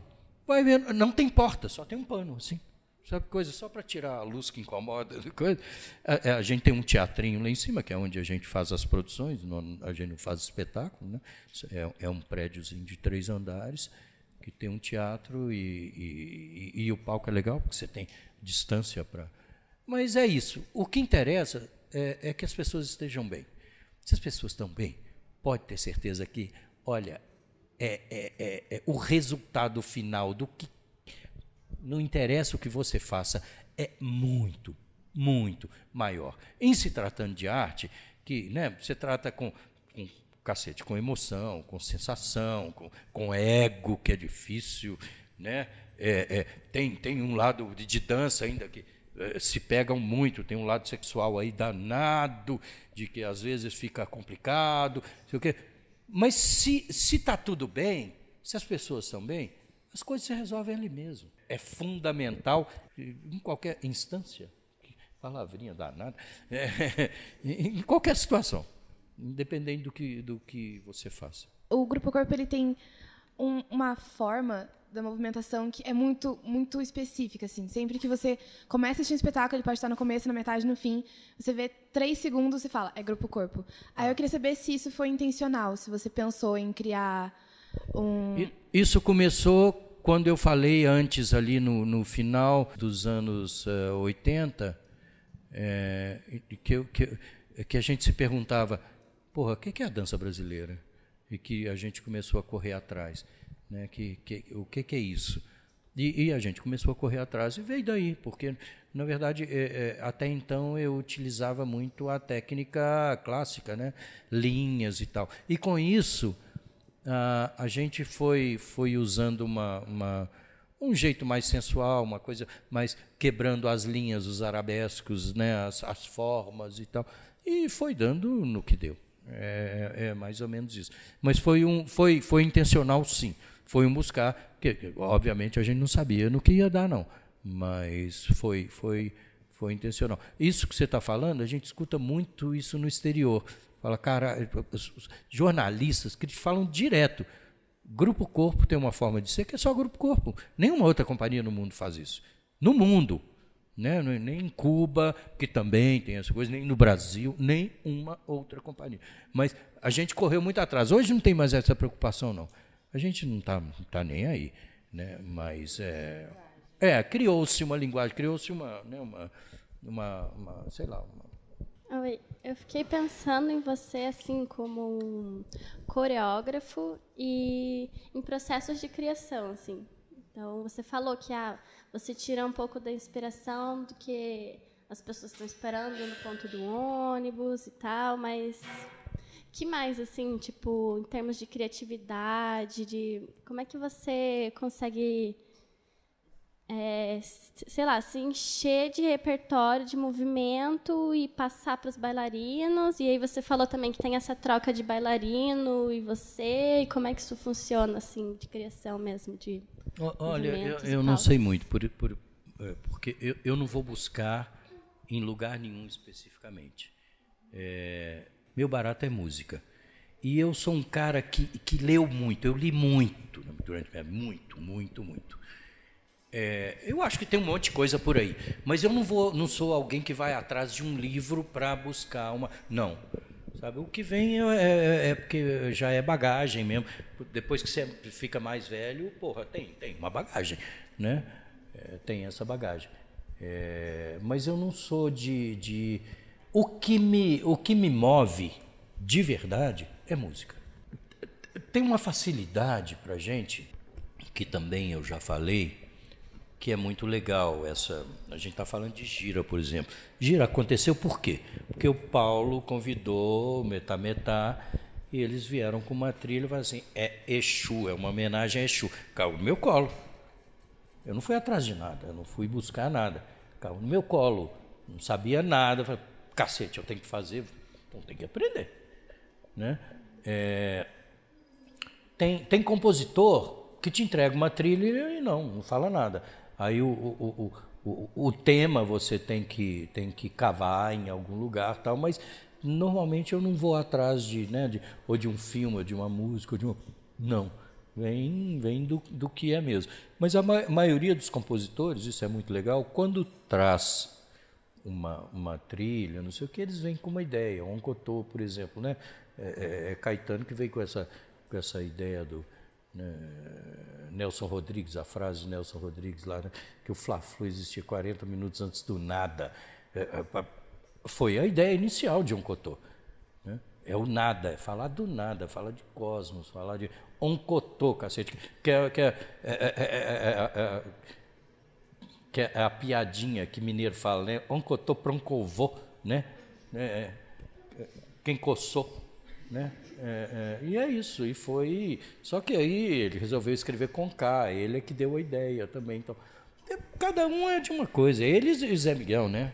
Vai vendo, não tem porta, só tem um pano assim. Sabe coisa? Só para tirar a luz que incomoda. Coisa. A, é, é, a, gente tem um teatrinho lá em cima, que é onde a gente faz as produções, não, a gente não faz espetáculo. Né? É, é, um prédiozinho de três andares, que tem um teatro e, e, e o palco é legal, porque você tem distância para. Mas é isso. O que interessa é, é que as pessoas estejam bem. Se as pessoas estão bem, pode ter certeza que, olha, é, é, é, é, o resultado final do que não interessa o que você faça, é muito, muito maior. Em se tratando de arte, que né, você trata com, com cacete, com emoção, com sensação, com, com ego, que é difícil. Né? É, é, tem, tem um lado de, de dança ainda que é, se pegam muito, tem um lado sexual aí danado, de que às vezes fica complicado, sei o quê. Mas se está tudo bem, se as pessoas estão bem, as coisas se resolvem ali mesmo é fundamental em qualquer instância. Que palavrinha danada. É, em qualquer situação, independente do que, do que você faça. O Grupo Corpo ele tem um, uma forma da movimentação que é muito muito específica assim sempre que você começa a assistir um espetáculo ele pode estar no começo na metade no fim você vê três segundos e fala é grupo corpo aí eu ah. queria saber se isso foi intencional se você pensou em criar um isso começou quando eu falei antes, ali no, no final dos anos uh, 80, é, que, que, que a gente se perguntava: porra, o que, que é a dança brasileira? E que a gente começou a correr atrás. Né? Que, que, o que, que é isso? E, e, a gente começou a correr atrás e veio daí, porque, na verdade, é, é, até então eu utilizava muito a técnica clássica, né? linhas e tal. E com isso ah, a gente foi, foi usando uma, uma, um jeito mais sensual, uma coisa mais quebrando as linhas, os arabescos, né, as, as formas e tal. E foi dando no que deu. É, é, mais ou menos isso. Mas foi, um, foi, foi intencional, sim. Foi um buscar, que obviamente a gente não sabia no que ia dar, não. Mas foi, foi, foi intencional. Isso que você está falando, a gente escuta muito isso no exterior. Fala, cara, eh, os jornalistas que falam direto. Grupo Corpo tem uma forma de ser que é só Grupo Corpo. Nenhuma outra companhia no mundo faz isso. No mundo. Né? Nem em Cuba, que também tem essa coisa, nem no Brasil, nem uma outra companhia. Mas a gente correu muito atrás. Hoje não tem mais essa preocupação, não. A gente não está tá nem aí. Né? Mas é, é criou-se uma linguagem, criou-se uma, né, uma, uma, uma, sei lá, uma Oi, eu fiquei pensando em você assim como um coreógrafo e em processos de criação, assim. Então você falou que ah, você tira um pouco da inspiração do que as pessoas estão esperando no ponto do ônibus e tal, mas que mais assim, tipo, em termos de criatividade, de como é que você consegue é, sei lá, se encher de repertório, de movimento e passar para os bailarinos. E aí você falou também que tem essa troca de bailarino e você, e como é que isso funciona, assim, de criação mesmo, de Olha, eu, eu não sei muito, por, por, é, porque eu, eu não vou buscar em lugar nenhum especificamente. É, meu barato é música. E eu sou um cara que, que leu muito, eu li muito né, durante minha é, muito, muito, muito. É, eu acho que tem um monte de coisa por aí, mas eu não vou, não sou alguém que vai atrás de um livro para buscar uma. Não, sabe? O que vem é, é, é, é, porque já é bagagem mesmo. Depois que você fica mais velho, porra, tem, tem uma bagagem, né? É, tem essa bagagem. É, mas eu não sou de, de, o que me, o que me move de verdade é música. Tem uma facilidade para gente que também eu já falei que é muito legal essa. A gente está falando de gira, por exemplo. Gira aconteceu por quê? Porque o Paulo convidou Metá Metá e eles vieram com uma trilha e falaram assim: é Exu, é uma homenagem a Exu. Caiu no meu colo. Eu não fui atrás de nada, eu não fui buscar nada. Caiu no meu colo. Não sabia nada. Eu falei, cacete, eu tenho que fazer, então tem que aprender. Né? É... tem, tem compositor que te entrega uma trilha e não, não fala nada. Aí o, o, o, o, tema você tem que, tem que cavar em algum lugar tal, mas normalmente eu não vou atrás de, né, de ou de um filme, ou de uma música, ou de um. Não. Vem, vem do, do que é mesmo. Mas a ma maioria dos compositores, isso é muito legal, quando traz uma, uma trilha, não sei o que, eles vêm com uma ideia. O Oncotô, por exemplo, né? É, é, é Caetano que veio com essa, com essa ideia do eh, Nelson Rodrigues, a frase de Nelson Rodrigues lá, né? que o Fla-Flu existia 40 minutos antes do nada. Eh, eh, foi a ideia inicial de um cotô. Né? É o nada, é falar do nada, falar de cosmos, falar de oncotô, cacete, que é, que é é, é, é, é, que é a piadinha que mineiro fala, né? Oncotô proncovô, né? quem coçou, né? É, é, e é isso, e foi. Só que aí ele resolveu escrever com K, ele é que deu a ideia também. Então, é, cada um é de uma coisa. Eles e Zé Miguel, né?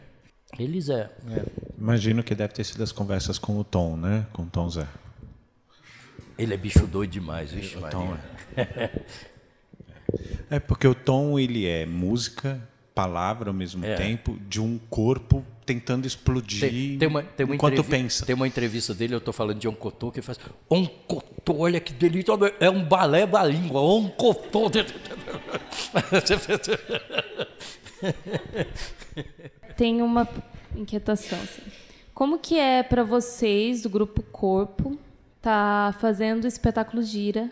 Eles é. é. Imagino que deve ter sido as conversas com o Tom, né? Com o Tom Zé. Ele é bicho doido demais, vixe, é, o Tom é. é porque o Tom ele é música, palavra ao mesmo é. tempo de um corpo tentando explodir tem, tem uma, tem uma enquanto pensa. Tem uma entrevista dele, eu estou falando de cotô, que faz Oncotô, olha que delícia, é um balé da língua, Tem uma inquietação. Assim. Como que é para vocês do grupo Corpo tá fazendo o espetáculo Gira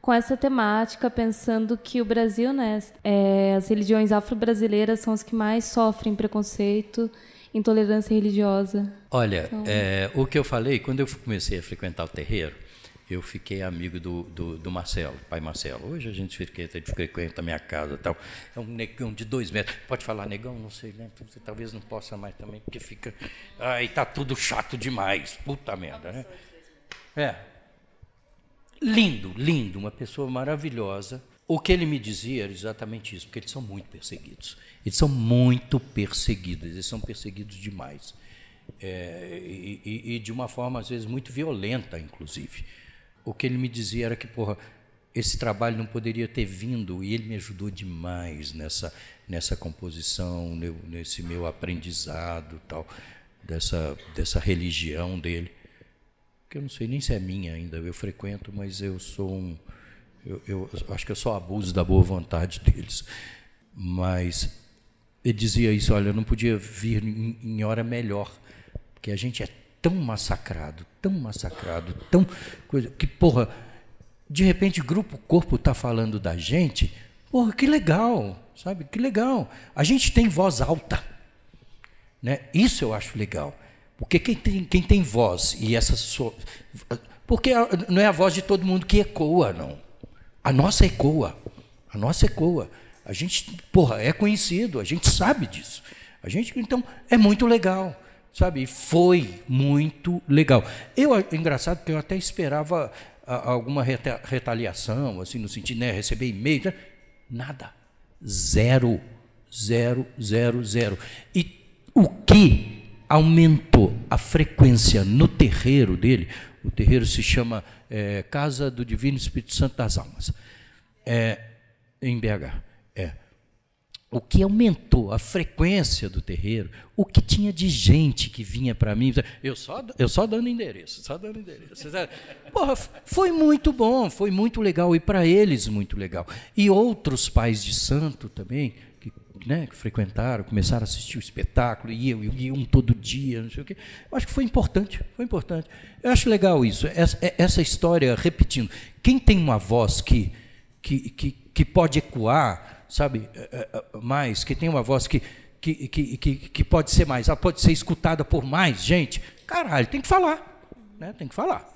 com essa temática, pensando que o Brasil, né, é, as religiões afro-brasileiras são as que mais sofrem preconceito, intolerância religiosa. Olha, então... é, o que eu falei, quando eu comecei a frequentar o terreiro, eu fiquei amigo do, do, do, Marcelo, pai Marcelo. Hoje a gente frequenta, frequenta a minha casa tal. É um negão de dois metros. Pode falar negão? Não sei, né? Você talvez não possa mais também, porque fica... Aí tá tudo chato demais. Puta merda, né? É, lindo, lindo, uma pessoa maravilhosa. O que ele me dizia era exatamente isso, porque eles são muito perseguidos. Eles são muito perseguidos, eles são perseguidos demais. É, e, e, e, de uma forma, às vezes, muito violenta, inclusive. O que ele me dizia era que, porra, esse trabalho não poderia ter vindo, e ele me ajudou demais nessa, nessa composição, nesse meu aprendizado, tal, dessa, dessa religião dele que eu não sei nem se é minha ainda, eu frequento, mas eu sou um. Eu, eu acho que eu só abuso da boa vontade deles. Mas ele dizia isso: olha, eu não podia vir em, em hora melhor, porque a gente é tão massacrado, tão massacrado, tão. Coisa, que, porra, de repente, grupo corpo está falando da gente, porra, que legal, sabe? Que legal. A gente tem voz alta. Né? Isso eu acho legal. Porque quem tem, quem tem voz e essa. So... Porque não é a voz de todo mundo que ecoa, não. A nossa ecoa. A nossa ecoa. A gente, porra, é conhecido, a gente sabe disso. A gente, então, é muito legal, sabe? Foi muito legal. Eu, é engraçado que eu até esperava alguma reta, retaliação, assim, no sentido, né, receber e-mail, né? nada. Zero. Zero, zero, zero. E o que aumentou a frequência no terreiro dele. O terreiro se chama é, Casa do Divino Espírito Santo das Almas, é, em BH. É. O que aumentou a frequência do terreiro, o que tinha de gente que vinha para mim, eu só, eu só dando endereço, só dando endereço. Porra, foi muito bom, foi muito legal, e para eles muito legal. E outros pais de santo também, né, que frequentaram, começaram a assistir o espetáculo, e eu, um todo dia, não sei o quê. Eu acho que foi importante, foi importante. Eu acho legal isso, essa, é, essa história repetindo. Quem tem uma voz que, que, que, que pode ecoar, sabe, é, é, mais, que tem uma voz que, que, que, que, que pode ser mais, ela pode ser escutada por mais gente, caralho, tem que falar, né, tem que falar.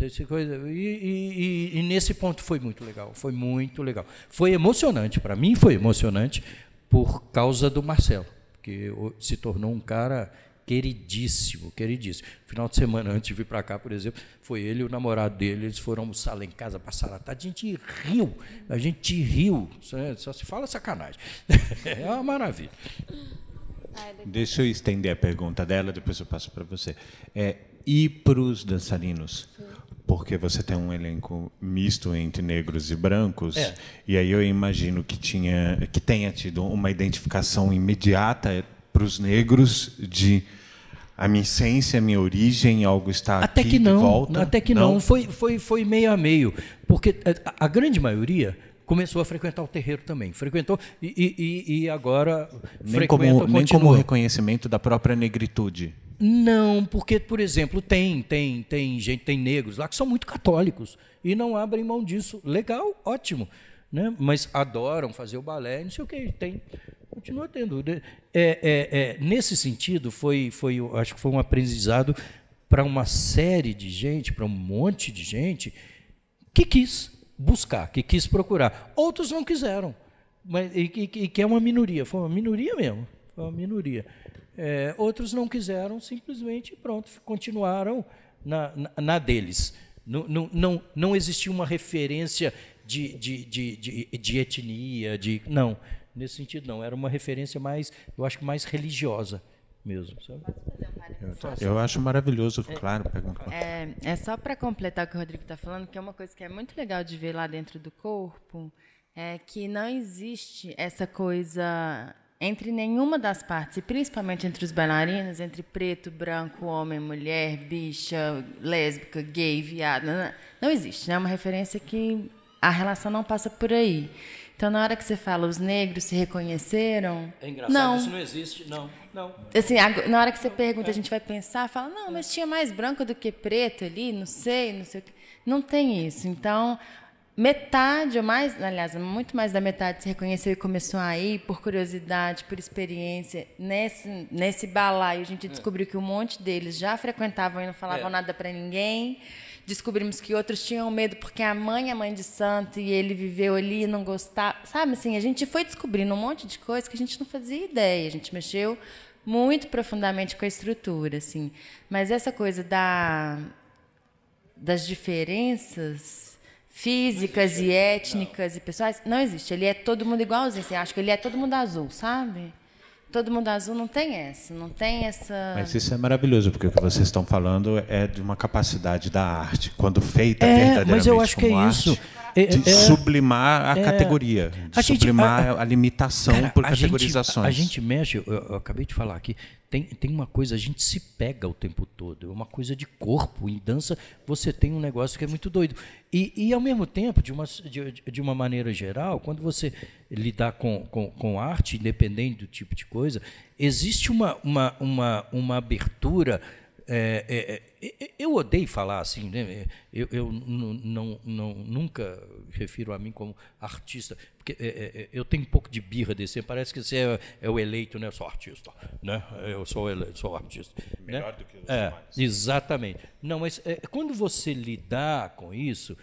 E, e, e, nesse ponto foi muito legal, foi muito legal. Foi emocionante, para mim foi emocionante, por causa do Marcelo, que se tornou um cara queridíssimo, queridíssimo. Final de semana antes de vir para cá, por exemplo, foi ele e o namorado dele, eles foram almoçar lá em casa, passar a tarde, a gente riu, a gente riu, né, só se fala sacanagem. É uma maravilha. Ah, é Deixa eu estender a pergunta dela, depois eu passo para você. É, e para os dançarinos, porque você tem um elenco misto entre negros e brancos. É. E aí eu imagino que tinha, que tenha tido uma identificação imediata para os negros de a minha essência, a minha origem, algo está até aqui que não, volta. Até que não, não. Foi, foi, foi meio a meio, porque a, a grande maioria começou a frequentar o terreiro também. Frequentou e, e, e agora nem como, continua. nem como reconhecimento da própria negritude. Não, porque, por exemplo, tem, tem, tem gente, tem negros lá que são muito católicos e não abrem mão disso. Legal, ótimo. Né? Mas adoram fazer o balé, não sei o que, tem. Continua tendo. É, é, é, nesse sentido, foi, foi, acho que foi um aprendizado para uma série de gente, para um monte de gente que quis buscar, que quis procurar. Outros não quiseram, mas, e, e, e que é uma minoria, foi uma minoria mesmo, foi uma minoria. É, outros não quiseram, simplesmente, pronto, continuaram na, na, na deles. Não, não, não, não existia uma referência de, de, de, de, de etnia, de. Não, nesse sentido não. Era uma referência mais, eu acho mais religiosa mesmo. Sabe? Eu, eu acho maravilhoso, é. claro. É, é, é só para completar o que o Rodrigo está falando, que é uma coisa que é muito legal de ver lá dentro do corpo, é que não existe essa coisa entre nenhuma das partes, e principalmente entre os bailarinos, entre preto, branco, homem, mulher, bicha, lésbica, gay, viado, né, né, não, existe, né? É uma referência que a relação não passa por aí. Então, na hora que você fala, os negros se reconheceram. É engraçado, não. isso não existe, não. não. Assim, na hora que você pergunta, a é. gente vai pensar, fala, não, mas é. tinha mais branco do que preto ali, não sei, não sei o quê. Não tem isso. Então, Metade ou mais, aliás, muito mais da metade se reconheceu e começou a ir por curiosidade, por experiência. Nesse, nesse balaio, a gente é. descobriu que um monte deles já frequentavam e não falavam é. nada para ninguém. Descobrimos que outros tinham medo porque a mãe é mãe de santo e ele viveu ali e não gostava. Sabe assim, a gente foi descobrindo um monte de coisa que a gente não fazia ideia. A gente mexeu muito profundamente com a estrutura, assim. Mas essa coisa da, das diferenças físicas e étnicas não. e pessoais, não existe. Ele é todo mundo igualzinho. Assim, acho que ele é todo mundo azul, sabe? Todo mundo azul não tem essa, não tem essa. Mas isso é maravilhoso, porque o que vocês estão falando é de uma capacidade da arte, quando feita é, verdadeiramente. Mas eu acho que é arte, isso é, de é, é. sublimar a é. categoria, de a sublimar gente, a, a, limitação cara, por a categorizações. Gente, a gente mexe, eu, eu, acabei de falar aqui, tem, tem uma coisa, a gente se pega o tempo todo, é uma coisa de corpo. Em dança você tem um negócio que é muito doido. E, e ao mesmo tempo, de uma, de, de uma maneira geral, quando você lidar com, com, com arte, independente do tipo de coisa, existe uma, uma, uma, uma abertura é, é, é eu odeio falar assim, né? É, eu, eu não, não, nunca refiro a mim como artista, porque é, eu tenho um pouco de birra desse, parece que você é, o eleito, né? eu sou artista, né? eu sou eleito, sou artista. Né? Melhor né? do que os é, demais. Exatamente. Não, mas quando você lidar com isso,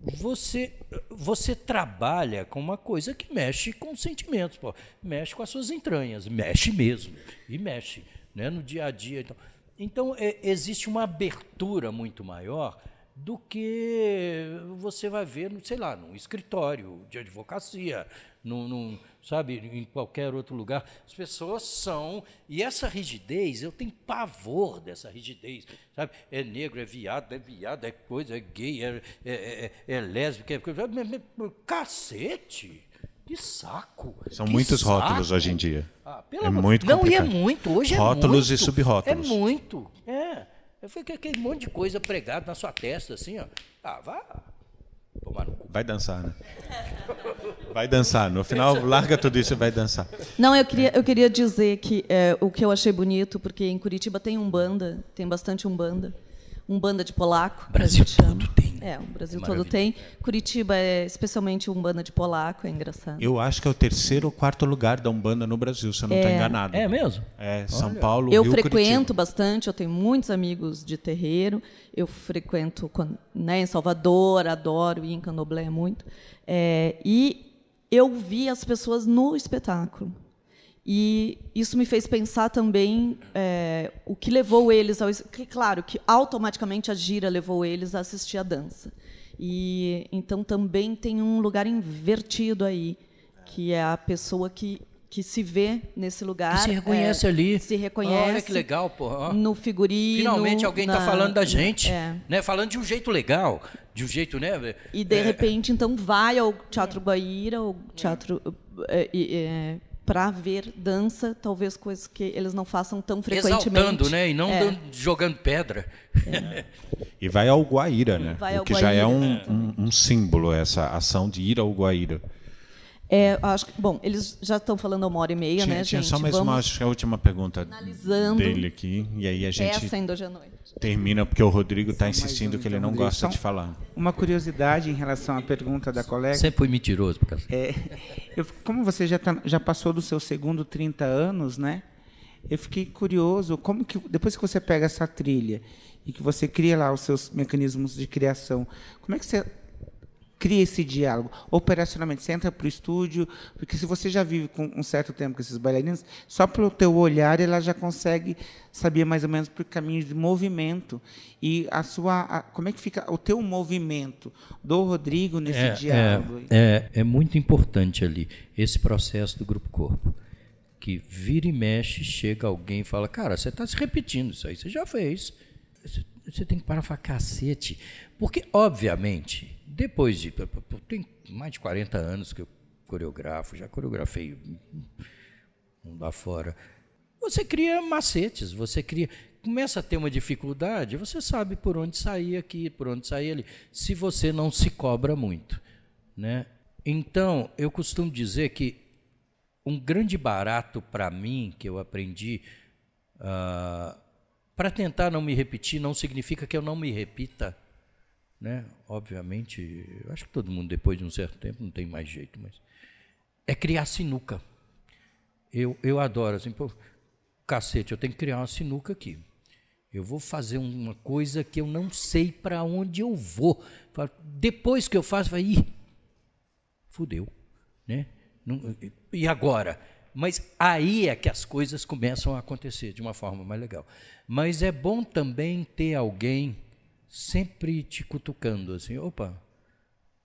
você, você trabalha com uma coisa que mexe com sentimentos, pô. mexe com as suas entranhas, mexe mesmo, e mexe né? no dia a dia. Então, então, é, existe uma abertura muito maior do que você vai ver, sei lá, num escritório de advocacia, num, num, sabe, em qualquer outro lugar. As pessoas são. E essa rigidez, eu tenho pavor dessa rigidez. Sabe? É negro, é viado, é viado, é coisa, é gay, é, é, é, é lésbica. É... é, é, é cacete! Que saco! São que muitos saco. rótulos hoje em dia. Ah, é amor. muito Não, complicado. e é muito. Hoje é rótulos é muito. e subrótulos. É muito. É. Eu fiquei aquele monte de coisa pregado na sua testa, assim, ó. Ah, vá. Vai dançar, né? Vai dançar. No final, larga tudo isso e vai dançar. Não, eu queria, eu queria dizer que é, o que eu achei bonito, porque em Curitiba tem Umbanda, tem bastante Umbanda um banda de polaco. Brasil todo tem. É, o Brasil é todo tem. Curitiba é especialmente um banda de polaco, é engraçado. Eu acho que é o terceiro ou quarto lugar da Umbanda no Brasil, se eu não estou é. enganado. É mesmo? É, São Olha. Paulo, Eu Rio, frequento Curitiba. bastante, eu tenho muitos amigos de terreiro. Eu frequento né, em Salvador, adoro ir em Candoblé muito. É, e eu vi as pessoas no espetáculo. E isso me fez pensar também é, o que levou eles ao. Que, claro, que automaticamente a gira levou eles a assistir a dança. E então também tem um lugar invertido aí, que é a pessoa que, que se vê nesse lugar. Que se reconhece é, ali. Se reconhece. Olha que legal, porra. No figurino. Finalmente alguém está falando da gente. É. Né? Falando de um jeito legal. De um jeito, né? É. E de repente, então, vai ao Teatro Guaíra, ao Teatro é, é, para ver dança, talvez coisas que eles não façam tão frequentemente. Exaltando, né? E não é. dando, jogando pedra. É. e vai ao Guaíra, né? Vai o que Guaíra. já é um, um, um, símbolo, essa ação de ir ao Guaíra. É, acho que, bom, eles já estão falando há uma hora e meia, tinha, né, tinha gente? Só mais Vamos uma, acho que a última pergunta dele aqui. E aí a gente termina, porque o Rodrigo está insistindo que ele então, não Rodrigo. gosta então, de falar. Uma curiosidade em relação à pergunta da colega. Sempre é foi mentiroso, por causa é, eu, Como você já, tá, já passou do seu segundo 30 anos, né? Eu fiquei curioso, como que depois que você pega essa trilha e que você cria lá os seus mecanismos de criação, como é que você cria esse diálogo. Operacionalmente, você entra para o estúdio, porque se você já vive com um certo tempo com esses bailarinos, só pelo teu olhar ela já consegue saber mais ou menos por caminhos de movimento e a sua a, como é que fica o teu movimento do Rodrigo nesse é, é diálogo. É, é, é muito importante ali esse processo do grupo corpo que vira e mexe, chega alguém e fala, cara, você está se repetindo isso aí, você já fez. Você tem que parar para cacete. Porque, obviamente, depois de. Tem mais de 40 anos que eu coreografo, já coreografei um lá fora. Você cria macetes, você cria. Começa a ter uma dificuldade, você sabe por onde sair aqui, por onde sair ali, se você não se cobra muito. Né? Então, eu costumo dizer que um grande barato para mim, que eu aprendi, uh, ah, para tentar não me repetir, não significa que eu não me repita né? Obviamente, acho que todo mundo, depois de um certo tempo, não tem mais jeito, mas. É criar sinuca. Eu, eu adoro, assim, pô, cacete, eu tenho que criar uma sinuca aqui. Eu vou fazer uma coisa que eu não sei para onde eu vou. Depois que eu faço, vai, ir fudeu. Né? Não, e agora? Mas aí é que as coisas começam a acontecer de uma forma mais legal. Mas é bom também ter alguém sempre te cutucando, assim, opa.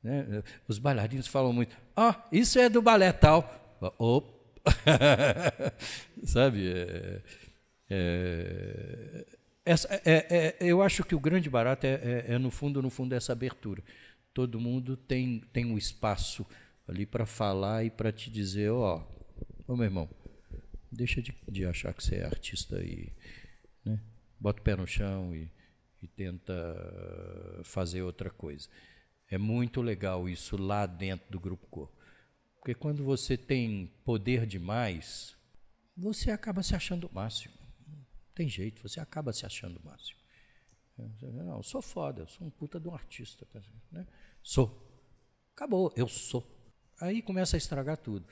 Né? Os bailarinos falam muito, ó, oh, ah, isso é do balé tal. Opa. Sabe? É, é, essa, é, é, é, eu acho que o grande barato é, é, no fundo, no fundo, essa abertura. Todo mundo tem, tem um espaço ali para falar e para te dizer, ó, oh, ô meu irmão, deixa de, de achar que você é artista e né? bota o pé no chão e e tenta fazer outra coisa. É muito legal isso lá dentro do grupo corpo. Porque quando você tem poder demais, você acaba se achando o máximo. Não tem jeito, você acaba se achando o máximo. Não, eu sou foda, eu sou um puta de um artista. Tá né? Sou. Acabou, eu sou. Aí começa a estragar tudo.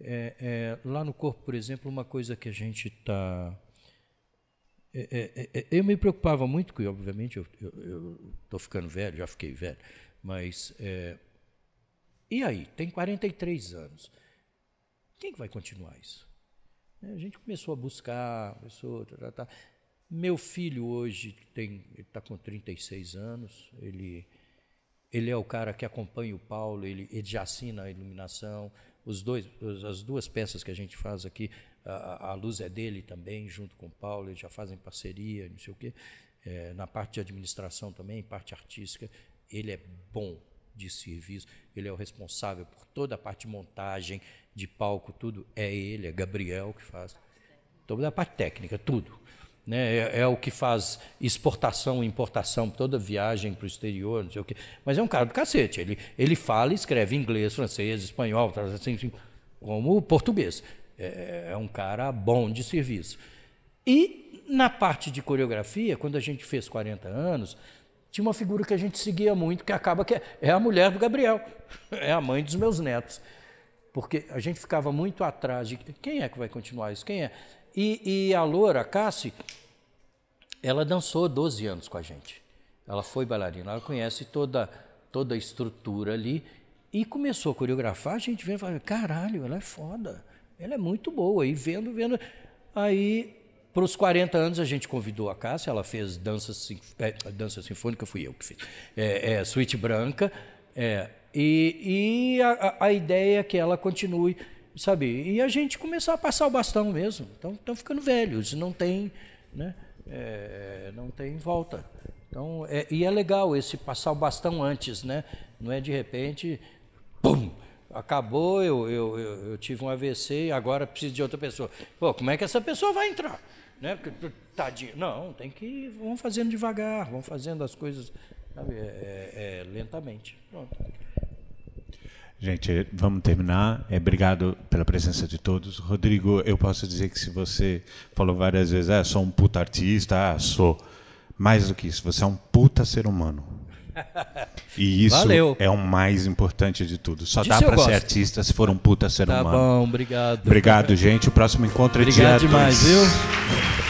É, é, lá no corpo, por exemplo, uma coisa que a gente está é é, é, é, eu me preocupava muito, porque obviamente eu estou ficando velho, já fiquei velho, mas. É, e aí? Tem 43 anos. Quem que vai continuar isso? A gente começou a buscar, começou. Tá, tá. tá. Meu filho hoje tem, está com 36 anos, ele, ele é o cara que acompanha o Paulo, ele, ele já assina a iluminação. Os dois, as duas peças que a gente faz aqui, a, a luz é dele também, junto com o Paulo, eles já fazem parceria, não sei o quê. É, na parte de administração também, parte artística, ele é bom de serviço, ele é o responsável por toda a parte de montagem, de palco, tudo, é ele, é Gabriel que faz. Toda a parte técnica, tudo. Né? É, é o que faz exportação, importação, toda viagem para o exterior, não sei o quê. Mas é um cara do cacete. Ele, ele fala e escreve inglês, francês, espanhol, assim, assim, como português. É, é, é um cara bom de serviço. E na parte de coreografia, quando a gente fez 40 anos, tinha uma figura que a gente seguia muito, que acaba que é, é a mulher do Gabriel, é a mãe dos meus netos. Porque a gente ficava muito atrás de quem é que vai continuar isso, quem é? E, e a Loura, a Cassi, ela dançou 12 anos com a gente. Ela foi bailarina, ela conhece toda, toda a estrutura ali e começou a coreografar. A gente vem e fala: caralho, ela é foda. Ela é muito boa. E vendo, vendo. Aí, para os 40 anos, a gente convidou a Cássia, ela fez dança, é, dança sinfônica, fui eu que fiz. É, é Suíte Branca. É, e, e a, a ideia é que ela continue, sabe? E a gente começou a passar o bastão mesmo. Então, estão ficando velhos, não tem, né? É, não tem volta. Então, é, e é legal esse passar o bastão antes, né? Não é de repente, pum, acabou, eu, eu, eu, eu tive um AVC e agora preciso de outra pessoa. Pô, como é que essa pessoa vai entrar? Né? Tadinho. Não, tem que. Ir, vamos fazendo devagar, vamos fazendo as coisas sabe, é, é, é, lentamente. Pronto. Gente, vamos terminar. É, obrigado pela presença de todos. Rodrigo, eu posso dizer que se você falou várias vezes, ah, sou um puta artista, ah, sou. Mais do que isso, você é um puta ser humano. E isso Valeu. é o mais importante de tudo. Só dá para ser artista se for um puta ser tá humano. Tá bom, obrigado. Obrigado, gente. O próximo encontro é obrigado dia demais, dois. viu?